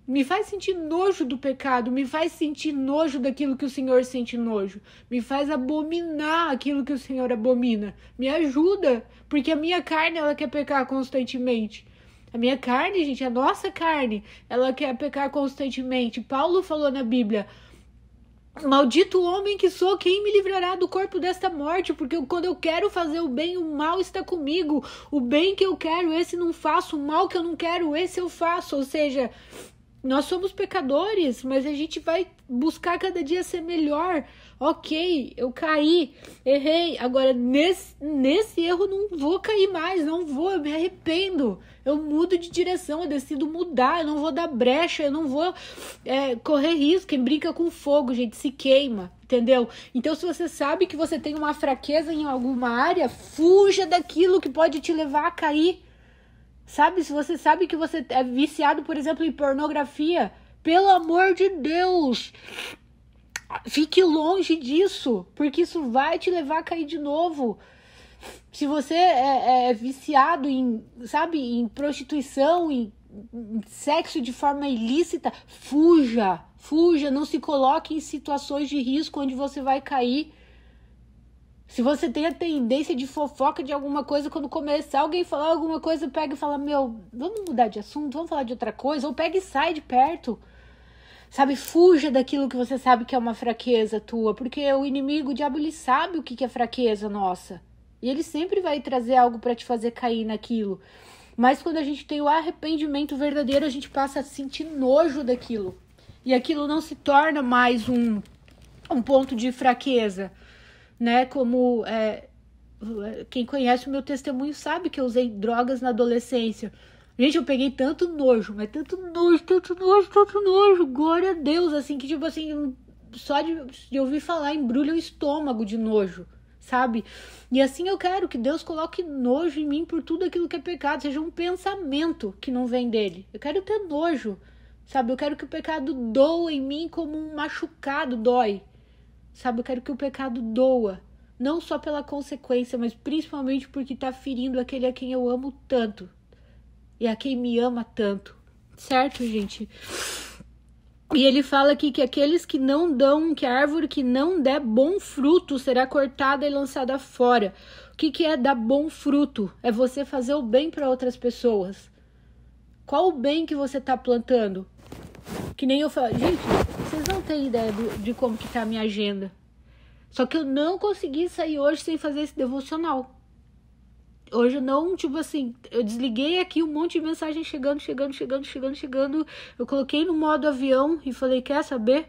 Me faz sentir nojo do pecado, me faz sentir nojo daquilo que o Senhor sente nojo, me faz abominar aquilo que o Senhor abomina. Me ajuda, porque a minha carne ela quer pecar constantemente. A minha carne, gente, a nossa carne, ela quer pecar constantemente. Paulo falou na Bíblia: Maldito homem que sou, quem me livrará do corpo desta morte? Porque quando eu quero fazer o bem, o mal está comigo. O bem que eu quero, esse não faço. O mal que eu não quero, esse eu faço. Ou seja, nós somos pecadores, mas a gente vai buscar cada dia ser melhor. Ok, eu caí, errei. Agora, nesse, nesse erro, não vou cair mais, não vou, eu me arrependo. Eu mudo de direção, eu decido mudar, eu não vou dar brecha, eu não vou é, correr risco. Quem brinca com fogo, gente, se queima, entendeu? Então, se você sabe que você tem uma fraqueza em alguma área, fuja daquilo que pode te levar a cair Sabe, se você sabe que você é viciado, por exemplo, em pornografia, pelo amor de Deus, fique longe disso, porque isso vai te levar a cair de novo. Se você é, é, é viciado em, sabe, em prostituição, em, em sexo de forma ilícita, fuja, fuja, não se coloque em situações de risco onde você vai cair se você tem a tendência de fofoca de alguma coisa, quando começar alguém falar alguma coisa, pega e fala: Meu, vamos mudar de assunto, vamos falar de outra coisa, ou pega e sai de perto. Sabe, fuja daquilo que você sabe que é uma fraqueza tua, porque o inimigo, o diabo, ele sabe o que é fraqueza nossa. E ele sempre vai trazer algo para te fazer cair naquilo. Mas quando a gente tem o arrependimento verdadeiro, a gente passa a sentir nojo daquilo. E aquilo não se torna mais um, um ponto de fraqueza né? Como é, quem conhece o meu testemunho sabe que eu usei drogas na adolescência. Gente, eu peguei tanto nojo, mas tanto nojo, tanto nojo, tanto nojo. Glória a Deus, assim, que tipo assim, só de, de ouvir falar embrulha o estômago de nojo, sabe? E assim eu quero que Deus coloque nojo em mim por tudo aquilo que é pecado, seja um pensamento que não vem dele. Eu quero ter nojo, sabe? Eu quero que o pecado doa em mim como um machucado dói, Sabe, eu quero que o pecado doa, não só pela consequência, mas principalmente porque está ferindo aquele a quem eu amo tanto e a quem me ama tanto. Certo, gente? E ele fala aqui que aqueles que não dão, que a árvore que não der bom fruto será cortada e lançada fora. O que, que é dar bom fruto? É você fazer o bem para outras pessoas. Qual o bem que você está plantando? Que nem eu falo, gente, vocês não têm ideia do, de como que tá a minha agenda. Só que eu não consegui sair hoje sem fazer esse devocional. Hoje eu não, tipo assim, eu desliguei aqui um monte de mensagem chegando, chegando, chegando, chegando, chegando. Eu coloquei no modo avião e falei, quer saber?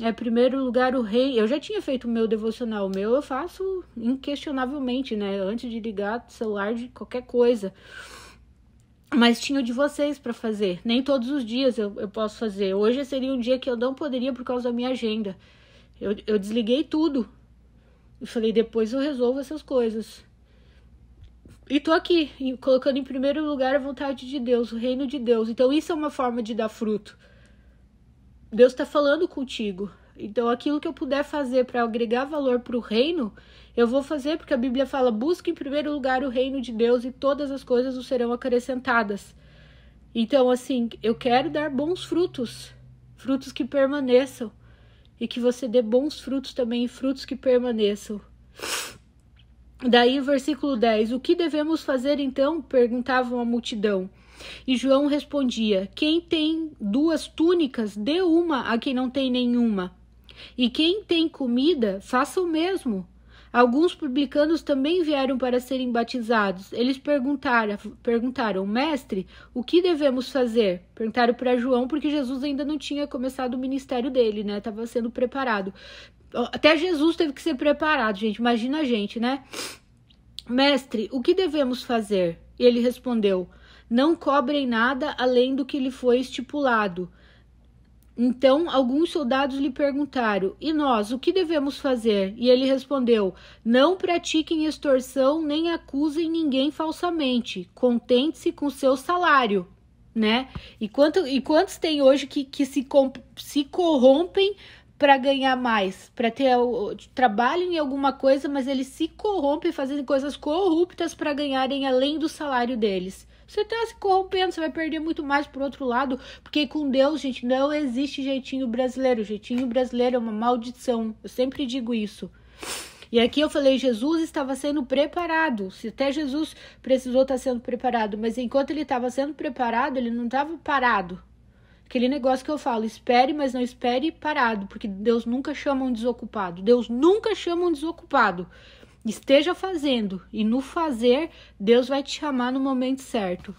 É primeiro lugar o rei. Eu já tinha feito o meu devocional. O meu eu faço inquestionavelmente, né? Antes de ligar celular de qualquer coisa mas tinha o de vocês para fazer. Nem todos os dias eu, eu posso fazer. Hoje seria um dia que eu não poderia por causa da minha agenda. Eu, eu desliguei tudo e falei: depois eu resolvo essas coisas. E tô aqui, colocando em primeiro lugar a vontade de Deus, o reino de Deus. Então, isso é uma forma de dar fruto. Deus está falando contigo. Então, aquilo que eu puder fazer para agregar valor para o reino, eu vou fazer, porque a Bíblia fala: busque em primeiro lugar o reino de Deus e todas as coisas o serão acrescentadas. Então, assim, eu quero dar bons frutos, frutos que permaneçam, e que você dê bons frutos também, frutos que permaneçam. Daí, versículo 10: O que devemos fazer então? perguntavam a multidão. E João respondia: Quem tem duas túnicas, dê uma a quem não tem nenhuma. E quem tem comida, faça o mesmo. Alguns publicanos também vieram para serem batizados. Eles perguntaram, perguntaram, mestre, o que devemos fazer? Perguntaram para João, porque Jesus ainda não tinha começado o ministério dele, né? Estava sendo preparado. Até Jesus teve que ser preparado, gente. Imagina a gente, né? Mestre, o que devemos fazer? E ele respondeu: Não cobrem nada além do que lhe foi estipulado então, alguns soldados lhe perguntaram: E nós, o que devemos fazer? E ele respondeu: Não pratiquem extorsão nem acusem ninguém falsamente. Contente-se com seu salário. Né? E, quanto, e quantos tem hoje que, que se, se corrompem para ganhar mais, para ter trabalho em alguma coisa, mas eles se corrompem fazendo coisas corruptas para ganharem além do salário deles. Você tá se corrompendo, você vai perder muito mais por outro lado, porque com Deus, gente, não existe jeitinho brasileiro. jeitinho brasileiro é uma maldição. Eu sempre digo isso. E aqui eu falei, Jesus estava sendo preparado. Se até Jesus precisou estar tá sendo preparado, mas enquanto ele estava sendo preparado, ele não estava parado. Aquele negócio que eu falo, espere, mas não espere parado, porque Deus nunca chama um desocupado. Deus nunca chama um desocupado. Esteja fazendo, e no fazer, Deus vai te chamar no momento certo.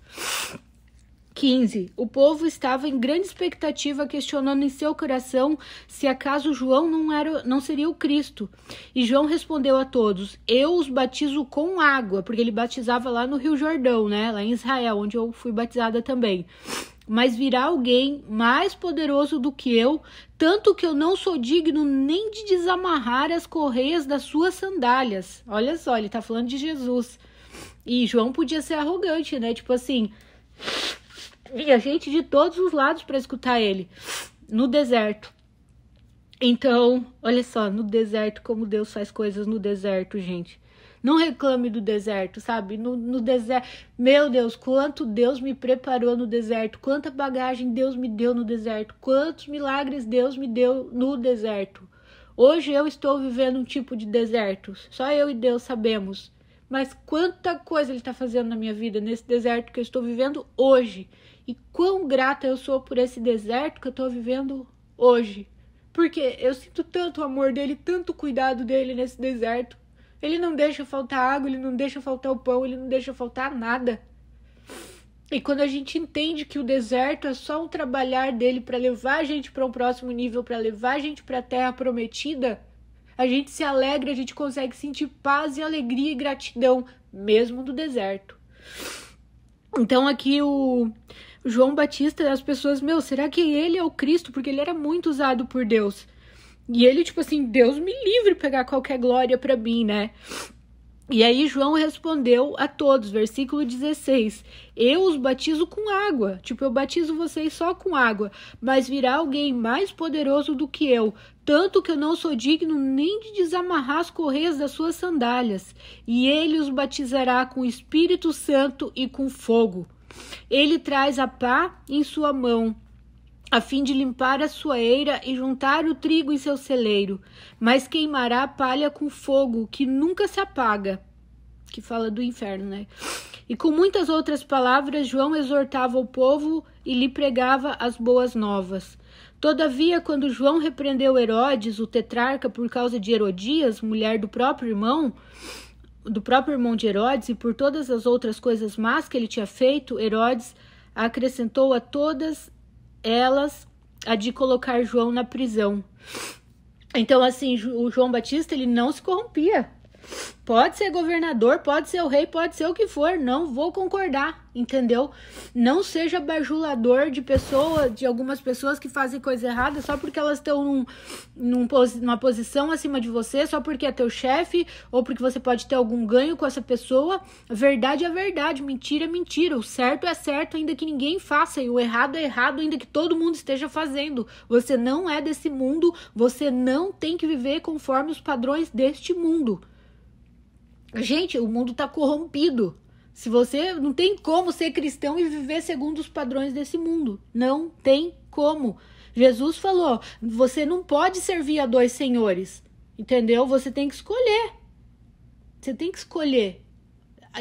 15. O povo estava em grande expectativa, questionando em seu coração se acaso João não, era, não seria o Cristo. E João respondeu a todos: Eu os batizo com água, porque ele batizava lá no Rio Jordão, né? Lá em Israel, onde eu fui batizada também mas virá alguém mais poderoso do que eu, tanto que eu não sou digno nem de desamarrar as correias das suas sandálias. Olha só, ele está falando de Jesus. E João podia ser arrogante, né? Tipo assim, vinha gente de todos os lados para escutar ele no deserto. Então, olha só, no deserto como Deus faz coisas no deserto, gente. Não reclame do deserto, sabe? No, no deserto. Meu Deus, quanto Deus me preparou no deserto, quanta bagagem Deus me deu no deserto, quantos milagres Deus me deu no deserto. Hoje eu estou vivendo um tipo de deserto, só eu e Deus sabemos. Mas quanta coisa Ele está fazendo na minha vida, nesse deserto que eu estou vivendo hoje. E quão grata eu sou por esse deserto que eu estou vivendo hoje. Porque eu sinto tanto o amor dele, tanto o cuidado dele nesse deserto. Ele não deixa faltar água, ele não deixa faltar o pão, ele não deixa faltar nada. E quando a gente entende que o deserto é só um trabalhar dele para levar a gente para um próximo nível, para levar a gente para a terra prometida, a gente se alegra, a gente consegue sentir paz e alegria e gratidão, mesmo do deserto. Então aqui o João Batista, as pessoas, meu, será que ele é o Cristo? Porque ele era muito usado por Deus. E ele, tipo assim, Deus me livre pegar qualquer glória para mim, né? E aí João respondeu a todos, versículo 16: Eu os batizo com água, tipo, eu batizo vocês só com água, mas virá alguém mais poderoso do que eu, tanto que eu não sou digno nem de desamarrar as correias das suas sandálias, e ele os batizará com o Espírito Santo e com fogo. Ele traz a pá em sua mão a fim de limpar a sua eira e juntar o trigo em seu celeiro, mas queimará a palha com fogo que nunca se apaga. Que fala do inferno, né? E com muitas outras palavras, João exortava o povo e lhe pregava as boas novas. Todavia, quando João repreendeu Herodes, o tetrarca, por causa de Herodias, mulher do próprio irmão, do próprio irmão de Herodes, e por todas as outras coisas más que ele tinha feito, Herodes acrescentou a todas elas a de colocar João na prisão. Então, assim, o João Batista ele não se corrompia. Pode ser governador, pode ser o rei, pode ser o que for, não vou concordar, entendeu? Não seja bajulador de pessoas, de algumas pessoas que fazem coisa errada só porque elas estão num, num, numa posição acima de você, só porque é teu chefe ou porque você pode ter algum ganho com essa pessoa. Verdade é verdade, mentira é mentira. O certo é certo, ainda que ninguém faça, e o errado é errado, ainda que todo mundo esteja fazendo. Você não é desse mundo, você não tem que viver conforme os padrões deste mundo. Gente, o mundo está corrompido. Se você não tem como ser cristão e viver segundo os padrões desse mundo, não tem como. Jesus falou: você não pode servir a dois senhores, entendeu? Você tem que escolher. Você tem que escolher.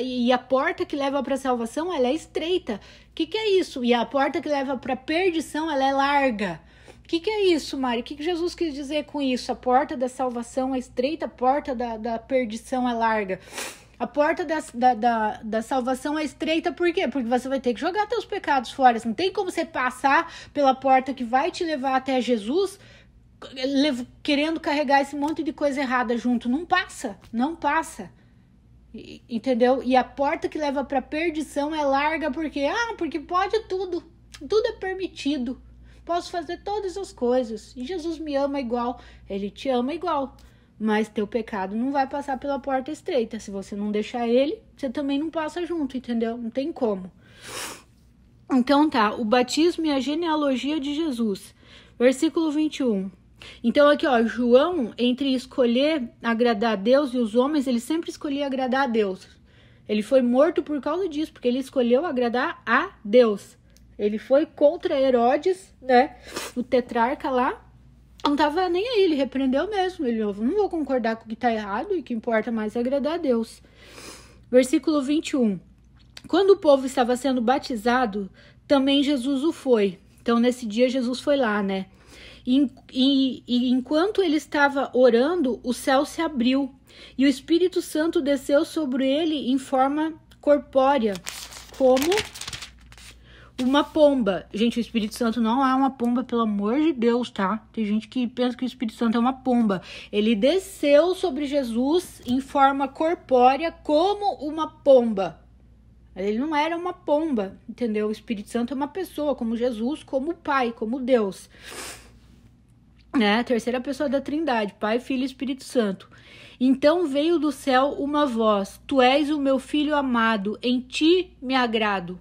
E a porta que leva para a salvação ela é estreita. O que, que é isso? E a porta que leva para a perdição ela é larga que, que é isso, Mari? O que, que, Jesus quis dizer com isso? A porta da salvação é estreita, a porta da, da perdição é larga. A porta da, da, da, da, salvação é estreita, por quê? Porque você vai ter que jogar teus pecados fora. Não tem como você passar pela porta que vai te levar até Jesus querendo carregar esse monte de coisa errada junto. Não passa, não passa. entendeu? E a porta que leva para perdição é larga porque ah, porque pode tudo. Tudo é permitido. Posso fazer todas as coisas. E Jesus me ama igual, ele te ama igual. Mas teu pecado não vai passar pela porta estreita. Se você não deixar ele, você também não passa junto, entendeu? Não tem como. Então tá, o batismo e a genealogia de Jesus. Versículo 21. Então aqui, ó, João, entre escolher agradar a Deus e os homens, ele sempre escolhia agradar a Deus. Ele foi morto por causa disso, porque ele escolheu agradar a Deus. Ele foi contra Herodes, né? O tetrarca lá. Não tava nem aí, ele repreendeu mesmo. Ele falou, não vou concordar com o que tá errado e o que importa mais é agradar a Deus. Versículo 21. Quando o povo estava sendo batizado, também Jesus o foi. Então, nesse dia, Jesus foi lá, né? E, e, e, enquanto ele estava orando, o céu se abriu e o Espírito Santo desceu sobre ele em forma corpórea, como uma pomba. Gente, o Espírito Santo não é uma pomba, pelo amor de Deus, tá? Tem gente que pensa que o Espírito Santo é uma pomba. Ele desceu sobre Jesus em forma corpórea como uma pomba. Ele não era uma pomba, entendeu? O Espírito Santo é uma pessoa, como Jesus, como Pai, como Deus. Né? A terceira pessoa da Trindade, Pai, Filho e Espírito Santo. Então veio do céu uma voz: Tu és o meu filho amado, em ti me agrado.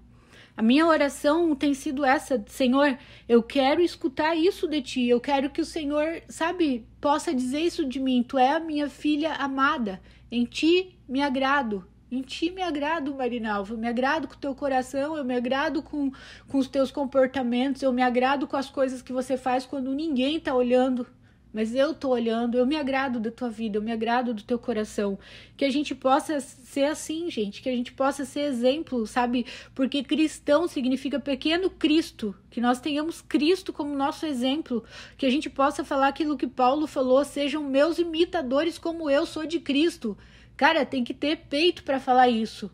A minha oração tem sido essa: Senhor, eu quero escutar isso de ti, eu quero que o Senhor, sabe, possa dizer isso de mim. Tu é a minha filha amada, em ti me agrado. Em ti me agrado, Marinalva. Eu me agrado com o teu coração, eu me agrado com, com os teus comportamentos, eu me agrado com as coisas que você faz quando ninguém tá olhando mas eu tô olhando, eu me agrado da tua vida, eu me agrado do teu coração. Que a gente possa ser assim, gente, que a gente possa ser exemplo, sabe? Porque cristão significa pequeno Cristo, que nós tenhamos Cristo como nosso exemplo, que a gente possa falar aquilo que Paulo falou, sejam meus imitadores como eu sou de Cristo. Cara, tem que ter peito para falar isso.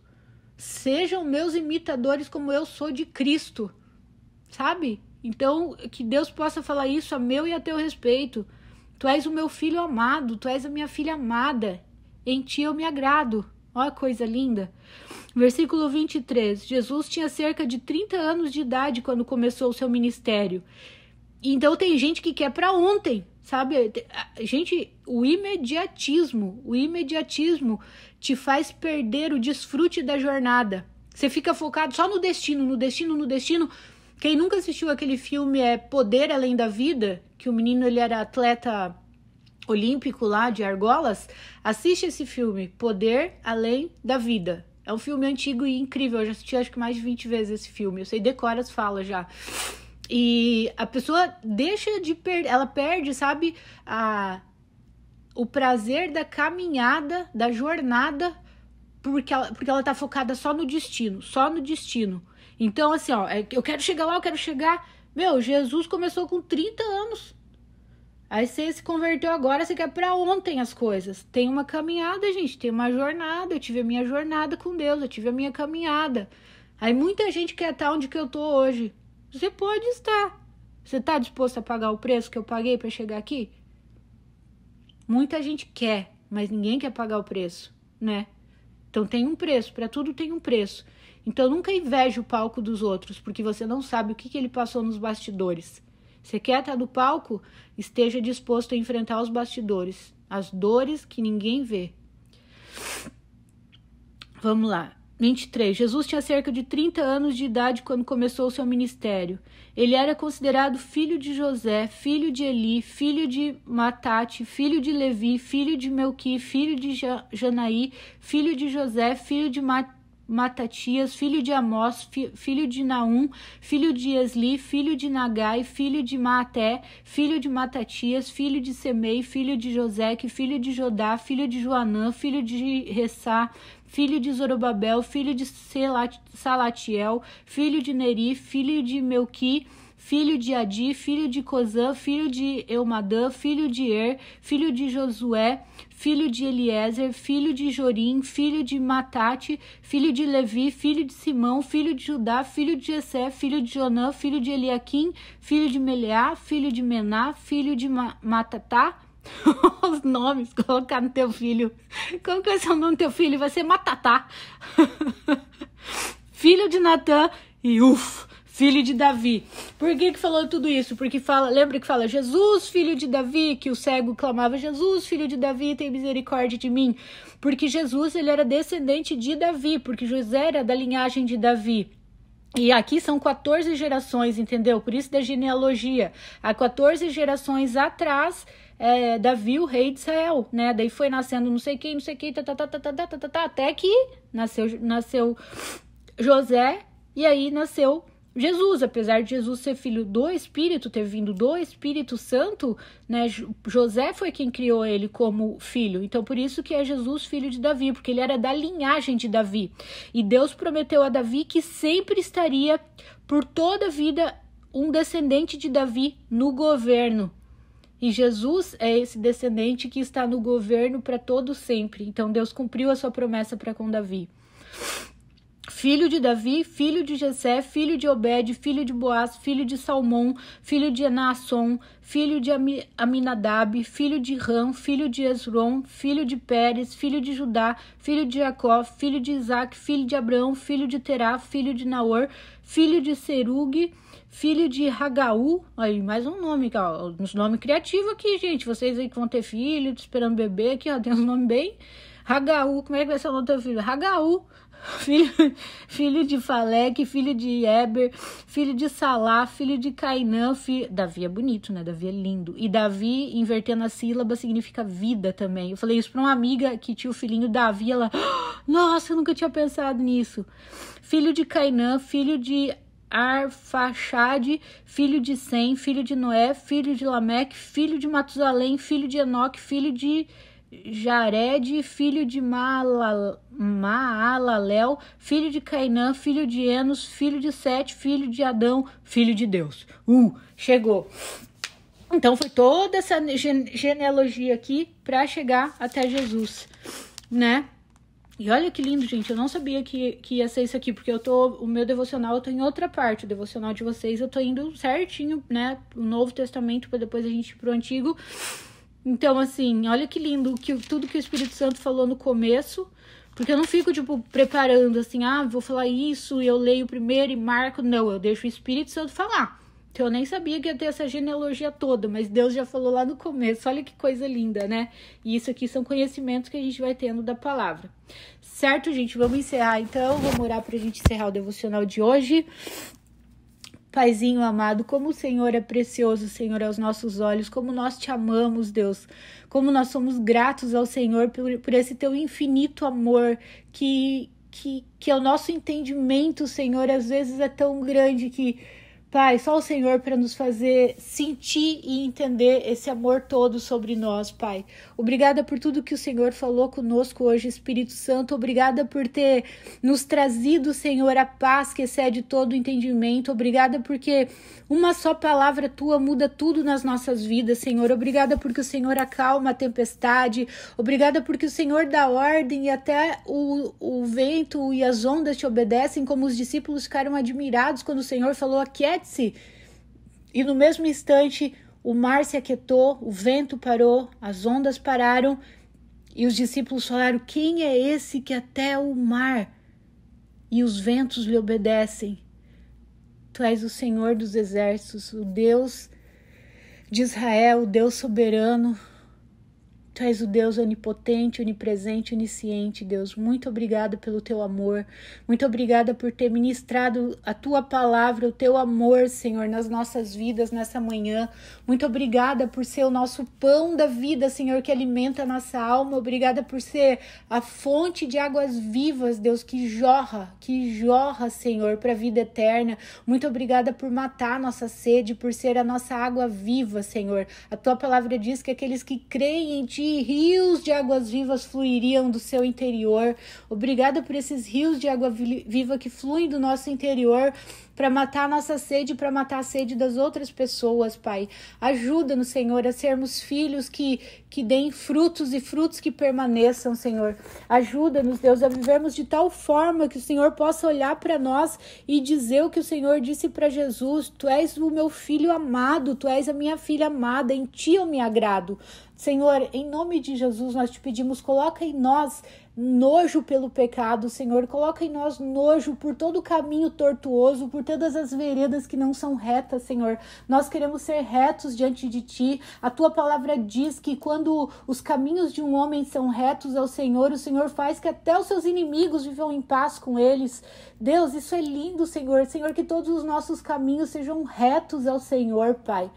Sejam meus imitadores como eu sou de Cristo. Sabe? Então, que Deus possa falar isso a meu e a teu respeito. Tu és o meu filho amado, tu és a minha filha amada. Em ti eu me agrado. Olha coisa linda. Versículo 23. Jesus tinha cerca de 30 anos de idade quando começou o seu ministério. Então tem gente que quer para ontem, sabe? Gente, o imediatismo, o imediatismo te faz perder o desfrute da jornada. Você fica focado só no destino, no destino, no destino. Quem nunca assistiu aquele filme é Poder Além da Vida, que o menino ele era atleta olímpico lá de argolas, assiste esse filme, Poder Além da Vida. É um filme antigo e incrível. Eu já assisti acho que mais de 20 vezes esse filme. Eu sei decora as falas já. E a pessoa deixa de perder, ela perde, sabe, a o prazer da caminhada, da jornada, porque ela, porque ela tá focada só no destino, só no destino. Então, assim, ó, é eu quero chegar lá, eu quero chegar. Meu, Jesus começou com 30 anos. Aí você se converteu agora, você quer para ontem as coisas. Tem uma caminhada, gente, tem uma jornada. Eu tive a minha jornada com Deus, eu tive a minha caminhada. Aí muita gente quer estar onde que eu tô hoje. Você pode estar. Você tá disposto a pagar o preço que eu paguei para chegar aqui? Muita gente quer, mas ninguém quer pagar o preço, né? Então tem um preço, para tudo tem um preço. Então nunca inveje o palco dos outros, porque você não sabe o que, que ele passou nos bastidores. Você quer estar no palco? Esteja disposto a enfrentar os bastidores, as dores que ninguém vê. Vamos lá. 23. Jesus tinha cerca de 30 anos de idade quando começou o seu ministério. Ele era considerado filho de José, filho de Eli, filho de Matate, filho de Levi, filho de Melqui, filho de Janaí, filho de José, filho de Matate. Matatias, filho de Amós, fi, filho de Naum, filho de Esli, filho de Nagai, filho de Maaté, filho de Matatias, filho de Semei, filho de Joseque, filho de Jodá, filho de Joanã, filho de Ressá, filho de Zorobabel, filho de Salatiel, filho de Neri, filho de Melqui, filho de Adi, filho de Cozã, filho de Eumadã, filho de Er, filho de Josué, filho de Eliezer, filho de Jorim, filho de Matate, filho de Levi, filho de Simão, filho de Judá, filho de Jessé, filho de Jonã, filho de Eliaquim, filho de Meleá, filho de Mená, filho de Matatá, os nomes, colocar no teu filho. vai é o nome do teu filho, vai ser Matatá. filho de Natã e uf, filho de Davi. Por que que falou tudo isso? Porque fala, lembra que fala Jesus, filho de Davi, que o cego clamava Jesus, filho de Davi, tem misericórdia de mim, porque Jesus ele era descendente de Davi, porque José era da linhagem de Davi. E aqui são 14 gerações, entendeu? Por isso da genealogia. Há 14 gerações atrás, é, Davi, o rei de Israel, né? Daí foi nascendo não sei quem, não sei quem, tá, tá, tá, tá, tá, tá, tá, tá, tá até que nasceu, nasceu José e aí nasceu Jesus, apesar de Jesus ser filho do Espírito, ter vindo do Espírito Santo, né, José foi quem criou ele como filho. Então por isso que é Jesus filho de Davi, porque ele era da linhagem de Davi. E Deus prometeu a Davi que sempre estaria por toda a vida um descendente de Davi no governo. E Jesus é esse descendente que está no governo para todo sempre. Então Deus cumpriu a sua promessa para com Davi filho de Davi, filho de Jessé, filho de Obed, filho de Boaz, filho de Salmão, filho de Naasson, filho de Aminadab, filho de Ram, filho de Esron, filho de Pérez, filho de Judá, filho de Jacó, filho de Isaac, filho de Abraão, filho de Terá, filho de Naor, filho de Serug, filho de Hagaú, aí mais um nome, ó, uns criativo aqui, gente, vocês aí que vão ter filho, esperando bebê aqui, ó, tem um nome bem... Hagaú, como é que vai ser o nome do teu filho? Hagaú, filho, filho de Falec, filho de Eber, filho de Salá, filho de Cainã, Davi é bonito, né? Davi é lindo. E Davi, invertendo a sílaba, significa vida também. Eu falei isso pra uma amiga que tinha o filhinho Davi, ela, nossa, eu nunca tinha pensado nisso. Filho de Cainã, filho de Arfaxade, filho de Sem, filho de Noé, filho de Lameque, filho de Matusalém, filho de Enoque, filho de Jared, filho de Maalalel, filho de Cainã, filho de Enos, filho de Sete, filho de Adão, filho de Deus. Uh, chegou. Então foi toda essa genealogia aqui para chegar até Jesus, né? E olha que lindo, gente. Eu não sabia que, que ia ser isso aqui, porque eu tô. O meu devocional eu tô em outra parte. O devocional de vocês eu tô indo certinho, né? O Novo Testamento, para depois a gente ir pro Antigo. Então, assim, olha que lindo que, tudo que o Espírito Santo falou no começo, porque eu não fico, tipo, preparando assim, ah, vou falar isso, e eu leio primeiro e marco. Não, eu deixo o Espírito Santo falar. Então, eu nem sabia que ia ter essa genealogia toda, mas Deus já falou lá no começo. Olha que coisa linda, né? E isso aqui são conhecimentos que a gente vai tendo da palavra. Certo, gente? Vamos encerrar então. Vamos orar para a gente encerrar o devocional de hoje. Paizinho amado, como o Senhor é precioso, Senhor, aos nossos olhos, como nós te amamos, Deus, como nós somos gratos ao Senhor por, por esse teu infinito amor que, que, que é o nosso entendimento, Senhor, às vezes é tão grande que Pai, só o Senhor para nos fazer sentir e entender esse amor todo sobre nós, Pai. Obrigada por tudo que o Senhor falou conosco hoje, Espírito Santo. Obrigada por ter nos trazido, Senhor, a paz que excede todo o entendimento. Obrigada porque uma só palavra tua muda tudo nas nossas vidas, Senhor. Obrigada porque o Senhor acalma a tempestade. Obrigada porque o Senhor dá ordem e até o, o vento e as ondas te obedecem, como os discípulos ficaram admirados quando o Senhor falou: aquieta e no mesmo instante, o mar se aquietou, o vento parou, as ondas pararam e os discípulos falaram: Quem é esse que até o mar e os ventos lhe obedecem? Tu és o Senhor dos exércitos, o Deus de Israel, o Deus soberano, Tu és o Deus onipotente, onipresente, onisciente, Deus. Muito obrigada pelo teu amor. Muito obrigada por ter ministrado a tua palavra, o teu amor, Senhor, nas nossas vidas nessa manhã. Muito obrigada por ser o nosso pão da vida, Senhor, que alimenta a nossa alma. Obrigada por ser a fonte de águas vivas, Deus, que jorra, que jorra, Senhor, para a vida eterna. Muito obrigada por matar a nossa sede, por ser a nossa água viva, Senhor. A tua palavra diz que aqueles que creem em ti rios de águas vivas fluiriam do seu interior. Obrigada por esses rios de água viva que fluem do nosso interior para matar a nossa sede, para matar a sede das outras pessoas, Pai. Ajuda-nos, Senhor, a sermos filhos que, que deem frutos e frutos que permaneçam, Senhor. Ajuda-nos, Deus, a vivermos de tal forma que o Senhor possa olhar para nós e dizer o que o Senhor disse para Jesus: Tu és o meu filho amado, tu és a minha filha amada, em ti eu me agrado. Senhor, em nome de Jesus, nós te pedimos, coloca em nós nojo pelo pecado, Senhor. Coloca em nós nojo por todo o caminho tortuoso, por todas as veredas que não são retas, Senhor. Nós queremos ser retos diante de Ti. A Tua palavra diz que quando os caminhos de um homem são retos ao Senhor, o Senhor faz que até os seus inimigos vivam em paz com eles. Deus, isso é lindo, Senhor. Senhor, que todos os nossos caminhos sejam retos ao Senhor, Pai.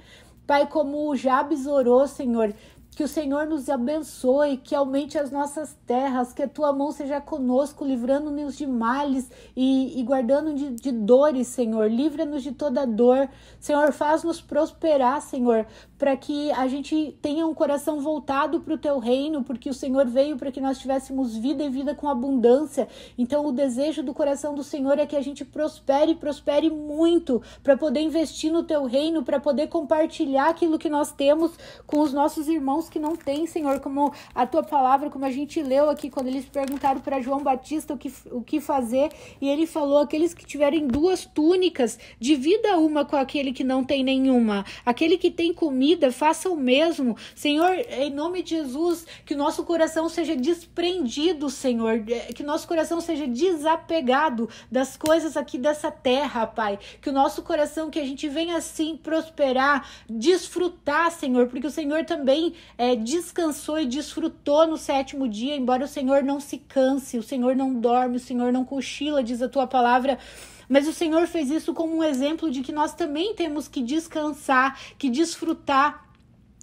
Pai, como o Jabes orou, Senhor, que o Senhor nos abençoe, que aumente as nossas terras, que a tua mão seja conosco, livrando-nos de males e, e guardando de, de dores, Senhor. Livra-nos de toda dor. Senhor, faz-nos prosperar, Senhor, para que a gente tenha um coração voltado para o teu reino, porque o Senhor veio para que nós tivéssemos vida e vida com abundância. Então, o desejo do coração do Senhor é que a gente prospere, prospere muito, para poder investir no teu reino, para poder compartilhar aquilo que nós temos com os nossos irmãos que não têm, Senhor, como a tua palavra, como a gente leu aqui quando eles perguntaram para João Batista o que, o que fazer, e ele falou: aqueles que tiverem duas túnicas, divida uma com aquele que não tem nenhuma. Aquele que tem comida, faça o mesmo. Senhor, em nome de Jesus, que o nosso coração seja desprendido, Senhor, que o nosso coração seja desapegado das coisas aqui dessa terra, Pai. Que o nosso coração, que a gente venha assim prosperar, desfrutar, Senhor, porque o Senhor também é, descansou e desfrutou no sétimo dia, embora o Senhor não se canse, o Senhor não dorme, o Senhor não cochila, diz a tua palavra. Mas o Senhor fez isso como um exemplo de que nós também temos que descansar, que desfrutar.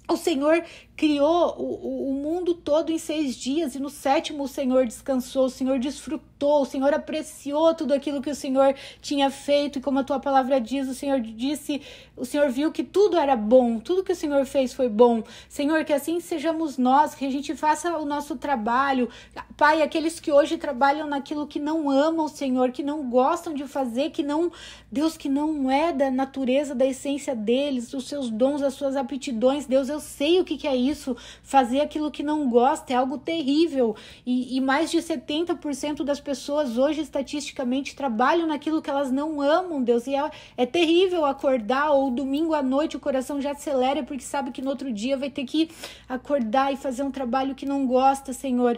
O Senhor criou o, o, o mundo todo em seis dias e no sétimo o Senhor descansou, o Senhor desfrutou exaltou, o Senhor apreciou tudo aquilo que o Senhor tinha feito, e como a tua palavra diz, o Senhor disse, o Senhor viu que tudo era bom, tudo que o Senhor fez foi bom. Senhor, que assim sejamos nós, que a gente faça o nosso trabalho. Pai, aqueles que hoje trabalham naquilo que não amam, o Senhor, que não gostam de fazer, que não, Deus, que não é da natureza, da essência deles, os seus dons, as suas aptidões, Deus, eu sei o que, que é isso, fazer aquilo que não gosta é algo terrível. E, e mais de 70% das pessoas hoje estatisticamente trabalham naquilo que elas não amam, Deus. E é, é terrível acordar ou domingo à noite o coração já acelera porque sabe que no outro dia vai ter que acordar e fazer um trabalho que não gosta, Senhor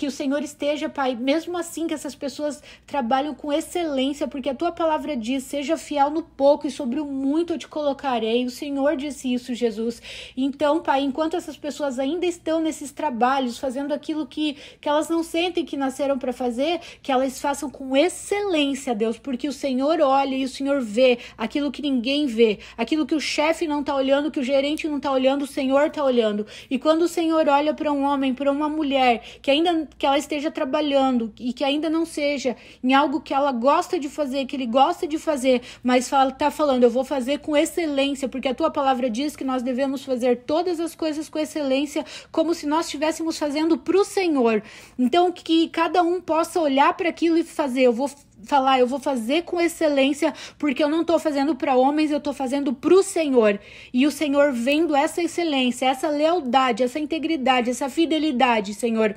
que o Senhor esteja, Pai, mesmo assim que essas pessoas trabalham com excelência, porque a tua palavra diz: seja fiel no pouco e sobre o muito eu te colocarei. O Senhor disse isso, Jesus. Então, Pai, enquanto essas pessoas ainda estão nesses trabalhos, fazendo aquilo que, que elas não sentem que nasceram para fazer, que elas façam com excelência, Deus, porque o Senhor olha e o Senhor vê aquilo que ninguém vê, aquilo que o chefe não está olhando, que o gerente não está olhando, o Senhor está olhando. E quando o Senhor olha para um homem, para uma mulher que ainda que ela esteja trabalhando e que ainda não seja em algo que ela gosta de fazer, que ele gosta de fazer, mas fala, tá falando, eu vou fazer com excelência, porque a tua palavra diz que nós devemos fazer todas as coisas com excelência, como se nós estivéssemos fazendo para o Senhor. Então, que cada um possa olhar para aquilo e fazer, eu vou falar, eu vou fazer com excelência, porque eu não estou fazendo para homens, eu estou fazendo para o Senhor. E o Senhor vendo essa excelência, essa lealdade, essa integridade, essa fidelidade, Senhor,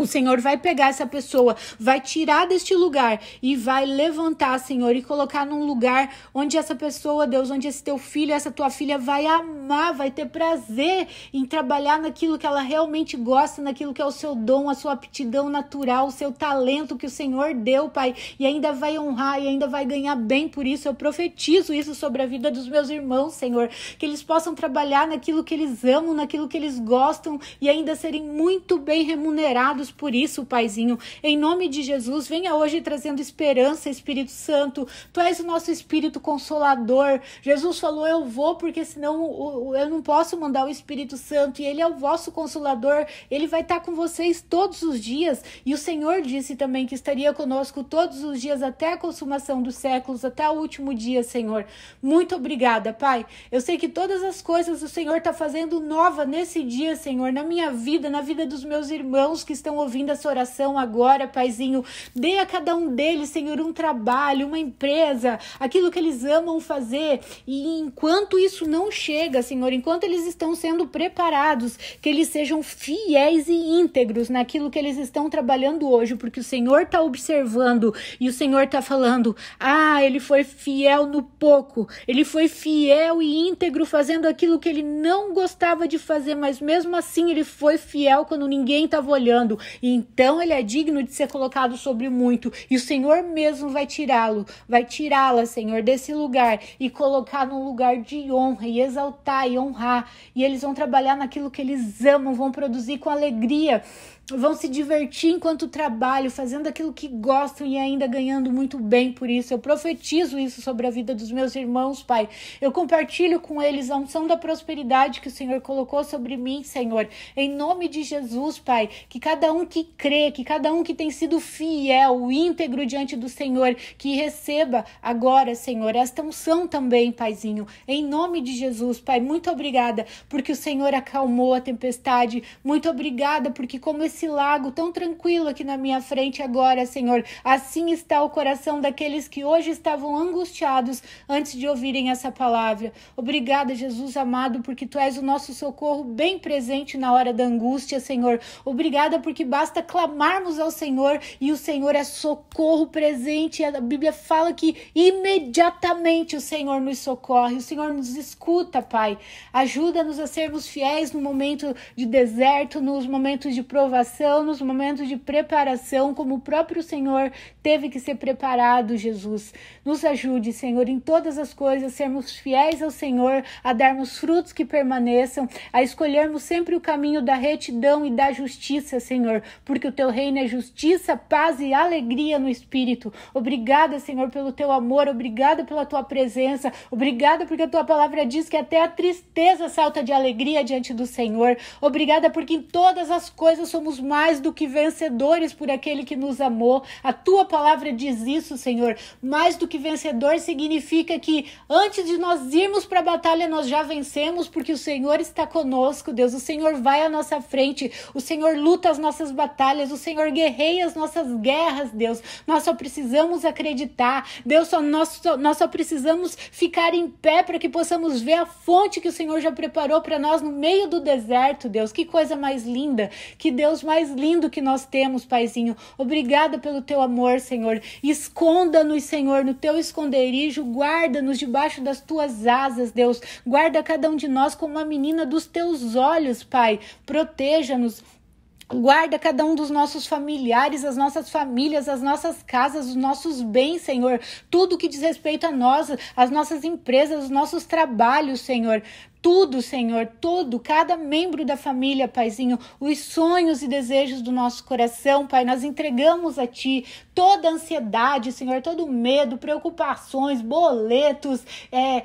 o Senhor vai pegar essa pessoa, vai tirar deste lugar e vai levantar, Senhor, e colocar num lugar onde essa pessoa, Deus, onde esse teu filho, essa tua filha vai amar, vai ter prazer em trabalhar naquilo que ela realmente gosta, naquilo que é o seu dom, a sua aptidão natural, o seu talento que o Senhor deu, Pai, e ainda vai honrar e ainda vai ganhar bem por isso. Eu profetizo isso sobre a vida dos meus irmãos, Senhor, que eles possam trabalhar naquilo que eles amam, naquilo que eles gostam e ainda serem muito bem remunerados por isso, Paizinho. Em nome de Jesus, venha hoje trazendo esperança, Espírito Santo. Tu és o nosso Espírito Consolador. Jesus falou: Eu vou, porque senão eu não posso mandar o Espírito Santo. E ele é o vosso Consolador. Ele vai estar com vocês todos os dias. E o Senhor disse também que estaria conosco todos os dias até a consumação dos séculos, até o último dia, Senhor. Muito obrigada, Pai. Eu sei que todas as coisas o Senhor está fazendo nova nesse dia, Senhor, na minha vida, na vida dos meus irmãos que estão ouvindo essa oração agora, Paizinho. Dê a cada um deles, Senhor, um trabalho, uma empresa, aquilo que eles amam fazer. E enquanto isso não chega, Senhor, enquanto eles estão sendo preparados, que eles sejam fiéis e íntegros naquilo que eles estão trabalhando hoje, porque o Senhor está observando e o Senhor está falando: ah, ele foi fiel no pouco, ele foi fiel e íntegro fazendo aquilo que ele não gostava de fazer, mas mesmo assim ele foi fiel quando ninguém estava olhando então ele é digno de ser colocado sobre muito, e o Senhor mesmo vai tirá-lo, vai tirá-la, Senhor, desse lugar e colocar num lugar de honra e exaltar e honrar, e eles vão trabalhar naquilo que eles amam, vão produzir com alegria vão se divertir enquanto trabalho, fazendo aquilo que gostam e ainda ganhando muito bem por isso. Eu profetizo isso sobre a vida dos meus irmãos, Pai. Eu compartilho com eles a unção da prosperidade que o Senhor colocou sobre mim, Senhor. Em nome de Jesus, Pai, que cada um que crê, que cada um que tem sido fiel, íntegro diante do Senhor, que receba agora, Senhor, esta unção também, Paizinho. Em nome de Jesus, Pai, muito obrigada porque o Senhor acalmou a tempestade. Muito obrigada porque como esse esse lago tão tranquilo aqui na minha frente agora, Senhor. Assim está o coração daqueles que hoje estavam angustiados antes de ouvirem essa palavra. Obrigada, Jesus amado, porque tu és o nosso socorro bem presente na hora da angústia, Senhor. Obrigada porque basta clamarmos ao Senhor e o Senhor é socorro presente. A Bíblia fala que imediatamente o Senhor nos socorre, o Senhor nos escuta, Pai. Ajuda-nos a sermos fiéis no momento de deserto, nos momentos de provação nos momentos de preparação, como o próprio Senhor teve que ser preparado, Jesus. Nos ajude, Senhor, em todas as coisas, sermos fiéis ao Senhor, a darmos frutos que permaneçam, a escolhermos sempre o caminho da retidão e da justiça, Senhor, porque o teu reino é justiça, paz e alegria no espírito. Obrigada, Senhor, pelo teu amor, obrigada pela tua presença, obrigada porque a tua palavra diz que até a tristeza salta de alegria diante do Senhor. Obrigada porque em todas as coisas somos somos mais do que vencedores por aquele que nos amou. A tua palavra diz isso, Senhor. Mais do que vencedor significa que antes de nós irmos para a batalha, nós já vencemos, porque o Senhor está conosco, Deus. O Senhor vai à nossa frente, o Senhor luta as nossas batalhas, o Senhor guerreia as nossas guerras, Deus. Nós só precisamos acreditar, Deus, só, nós, só, nós só precisamos ficar em pé para que possamos ver a fonte que o Senhor já preparou para nós no meio do deserto, Deus. Que coisa mais linda! Que Deus Deus mais lindo que nós temos, Paizinho. Obrigada pelo teu amor, Senhor. Esconda-nos, Senhor, no teu esconderijo, guarda-nos debaixo das tuas asas, Deus. Guarda cada um de nós como a menina dos teus olhos, Pai. Proteja-nos. Guarda cada um dos nossos familiares, as nossas famílias, as nossas casas, os nossos bens, Senhor. Tudo que diz respeito a nós, as nossas empresas, os nossos trabalhos, Senhor tudo, Senhor, todo cada membro da família, Paizinho, os sonhos e desejos do nosso coração, Pai, nós entregamos a Ti toda a ansiedade, Senhor, todo medo, preocupações, boletos, é,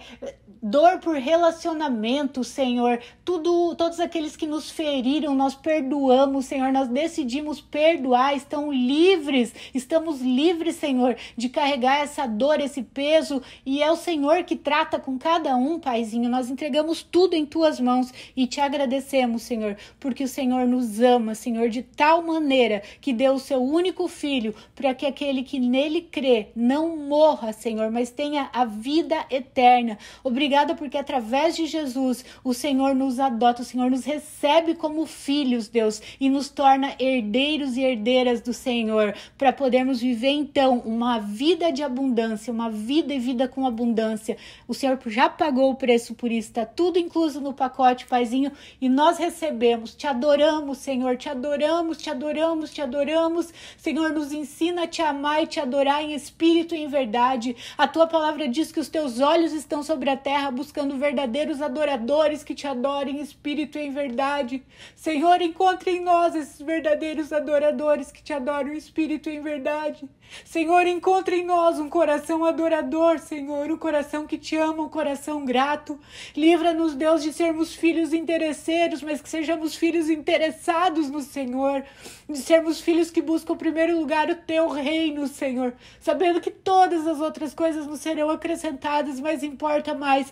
dor por relacionamento, Senhor, tudo, todos aqueles que nos feriram, nós perdoamos, Senhor, nós decidimos perdoar, estão livres, estamos livres, Senhor, de carregar essa dor, esse peso, e é o Senhor que trata com cada um, Paizinho, nós entregamos tudo em tuas mãos e te agradecemos, Senhor, porque o Senhor nos ama, Senhor, de tal maneira que deu o seu único filho para que aquele que nele crê não morra, Senhor, mas tenha a vida eterna. Obrigada porque através de Jesus o Senhor nos adota, o Senhor nos recebe como filhos, Deus, e nos torna herdeiros e herdeiras do Senhor, para podermos viver então uma vida de abundância, uma vida e vida com abundância. O Senhor já pagou o preço por isso, está tudo tudo incluso no pacote, Paizinho, e nós recebemos. Te adoramos, Senhor, te adoramos, te adoramos, te adoramos. Senhor, nos ensina a te amar e te adorar em espírito e em verdade. A tua palavra diz que os teus olhos estão sobre a terra buscando verdadeiros adoradores que te adorem em espírito e em verdade. Senhor, encontre em nós esses verdadeiros adoradores que te adoram em espírito e em verdade. Senhor, encontre em nós um coração adorador, Senhor, um coração que te ama, um coração grato. Livra-nos, Deus, de sermos filhos interesseiros, mas que sejamos filhos interessados no Senhor, de sermos filhos que buscam, primeiro lugar, o teu reino, Senhor, sabendo que todas as outras coisas nos serão acrescentadas, mas importa mais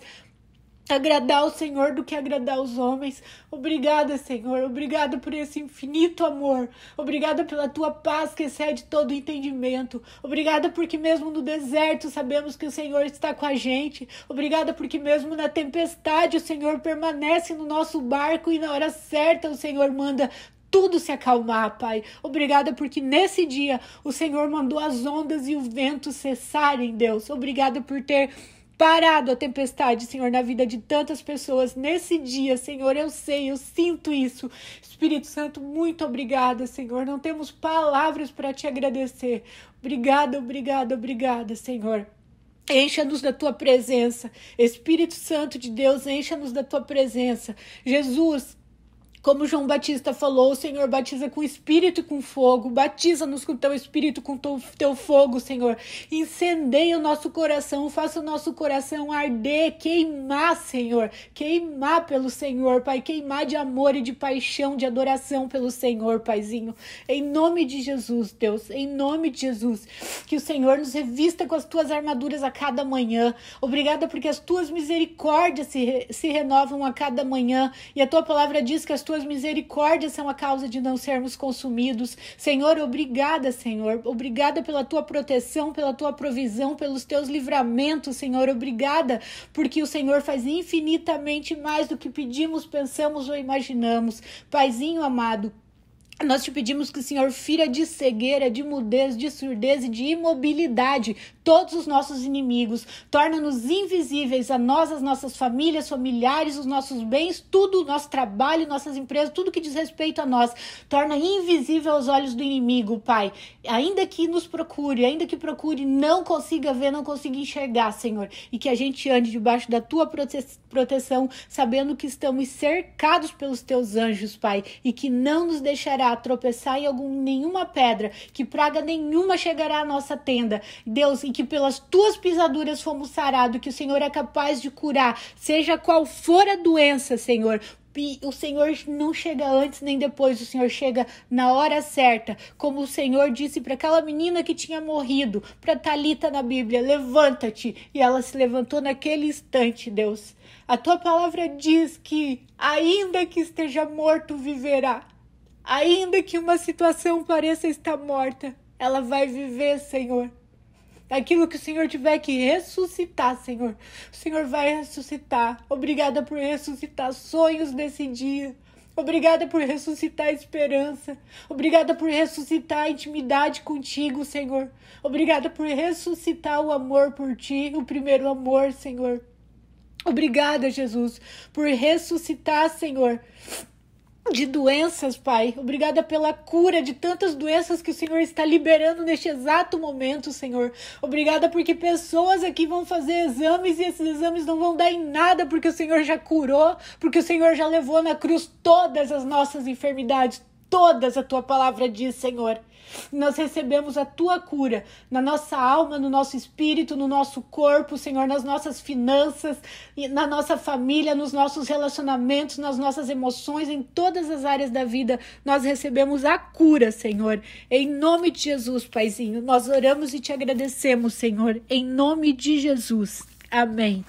agradar o Senhor do que agradar os homens. Obrigada, Senhor. Obrigada por esse infinito amor. Obrigada pela tua paz que excede todo entendimento. Obrigada porque mesmo no deserto sabemos que o Senhor está com a gente. Obrigada porque mesmo na tempestade o Senhor permanece no nosso barco e na hora certa o Senhor manda tudo se acalmar, Pai. Obrigada porque nesse dia o Senhor mandou as ondas e o vento cessarem, Deus. Obrigada por ter parado a tempestade, Senhor, na vida de tantas pessoas nesse dia, Senhor. Eu sei, eu sinto isso. Espírito Santo, muito obrigada, Senhor. Não temos palavras para te agradecer. Obrigada, obrigada, obrigada, Senhor. Encha-nos da tua presença. Espírito Santo de Deus, encha-nos da tua presença. Jesus, como João Batista falou, o Senhor batiza com espírito e com fogo, batiza-nos com teu espírito, com teu, teu fogo, Senhor. Incendeia o nosso coração, faça o nosso coração arder, queimar, Senhor. Queimar pelo Senhor, Pai, queimar de amor e de paixão, de adoração pelo Senhor, Paizinho. Em nome de Jesus, Deus, em nome de Jesus, que o Senhor nos revista com as tuas armaduras a cada manhã. Obrigada porque as tuas misericórdias se, se renovam a cada manhã e a tua palavra diz que as tuas tuas misericórdias são a causa de não sermos consumidos. Senhor, obrigada, Senhor. Obrigada pela tua proteção, pela tua provisão, pelos teus livramentos, Senhor. Obrigada, porque o Senhor faz infinitamente mais do que pedimos, pensamos ou imaginamos. Paizinho amado, nós te pedimos que o Senhor fira de cegueira, de mudez, de surdez e de imobilidade todos os nossos inimigos. Torna-nos invisíveis a nós, as nossas famílias, familiares, os nossos bens, tudo, o nosso trabalho, nossas empresas, tudo que diz respeito a nós. Torna invisível aos olhos do inimigo, Pai. Ainda que nos procure, ainda que procure, não consiga ver, não consiga enxergar, Senhor. E que a gente ande debaixo da tua proteção, sabendo que estamos cercados pelos teus anjos, Pai. E que não nos deixará tropeçar em algum, nenhuma pedra, que praga nenhuma chegará à nossa tenda. Deus, e que pelas tuas pisaduras fomos sarados, que o Senhor é capaz de curar, seja qual for a doença, Senhor, o Senhor não chega antes nem depois, o Senhor chega na hora certa, como o Senhor disse para aquela menina que tinha morrido, para Talita na Bíblia, levanta-te, e ela se levantou naquele instante, Deus. A tua palavra diz que ainda que esteja morto viverá. Ainda que uma situação pareça estar morta, ela vai viver, Senhor. Aquilo que o Senhor tiver que ressuscitar, Senhor, o Senhor vai ressuscitar. Obrigada por ressuscitar sonhos desse dia. Obrigada por ressuscitar esperança. Obrigada por ressuscitar a intimidade contigo, Senhor. Obrigada por ressuscitar o amor por ti, o primeiro amor, Senhor. Obrigada, Jesus, por ressuscitar, Senhor de doenças, Pai. Obrigada pela cura de tantas doenças que o Senhor está liberando neste exato momento, Senhor. Obrigada porque pessoas aqui vão fazer exames e esses exames não vão dar em nada porque o Senhor já curou, porque o Senhor já levou na cruz todas as nossas enfermidades, todas a tua palavra diz, Senhor. Nós recebemos a tua cura na nossa alma, no nosso espírito, no nosso corpo, Senhor, nas nossas finanças, na nossa família, nos nossos relacionamentos, nas nossas emoções, em todas as áreas da vida. Nós recebemos a cura, Senhor. Em nome de Jesus, Paizinho, nós oramos e te agradecemos, Senhor, em nome de Jesus. Amém.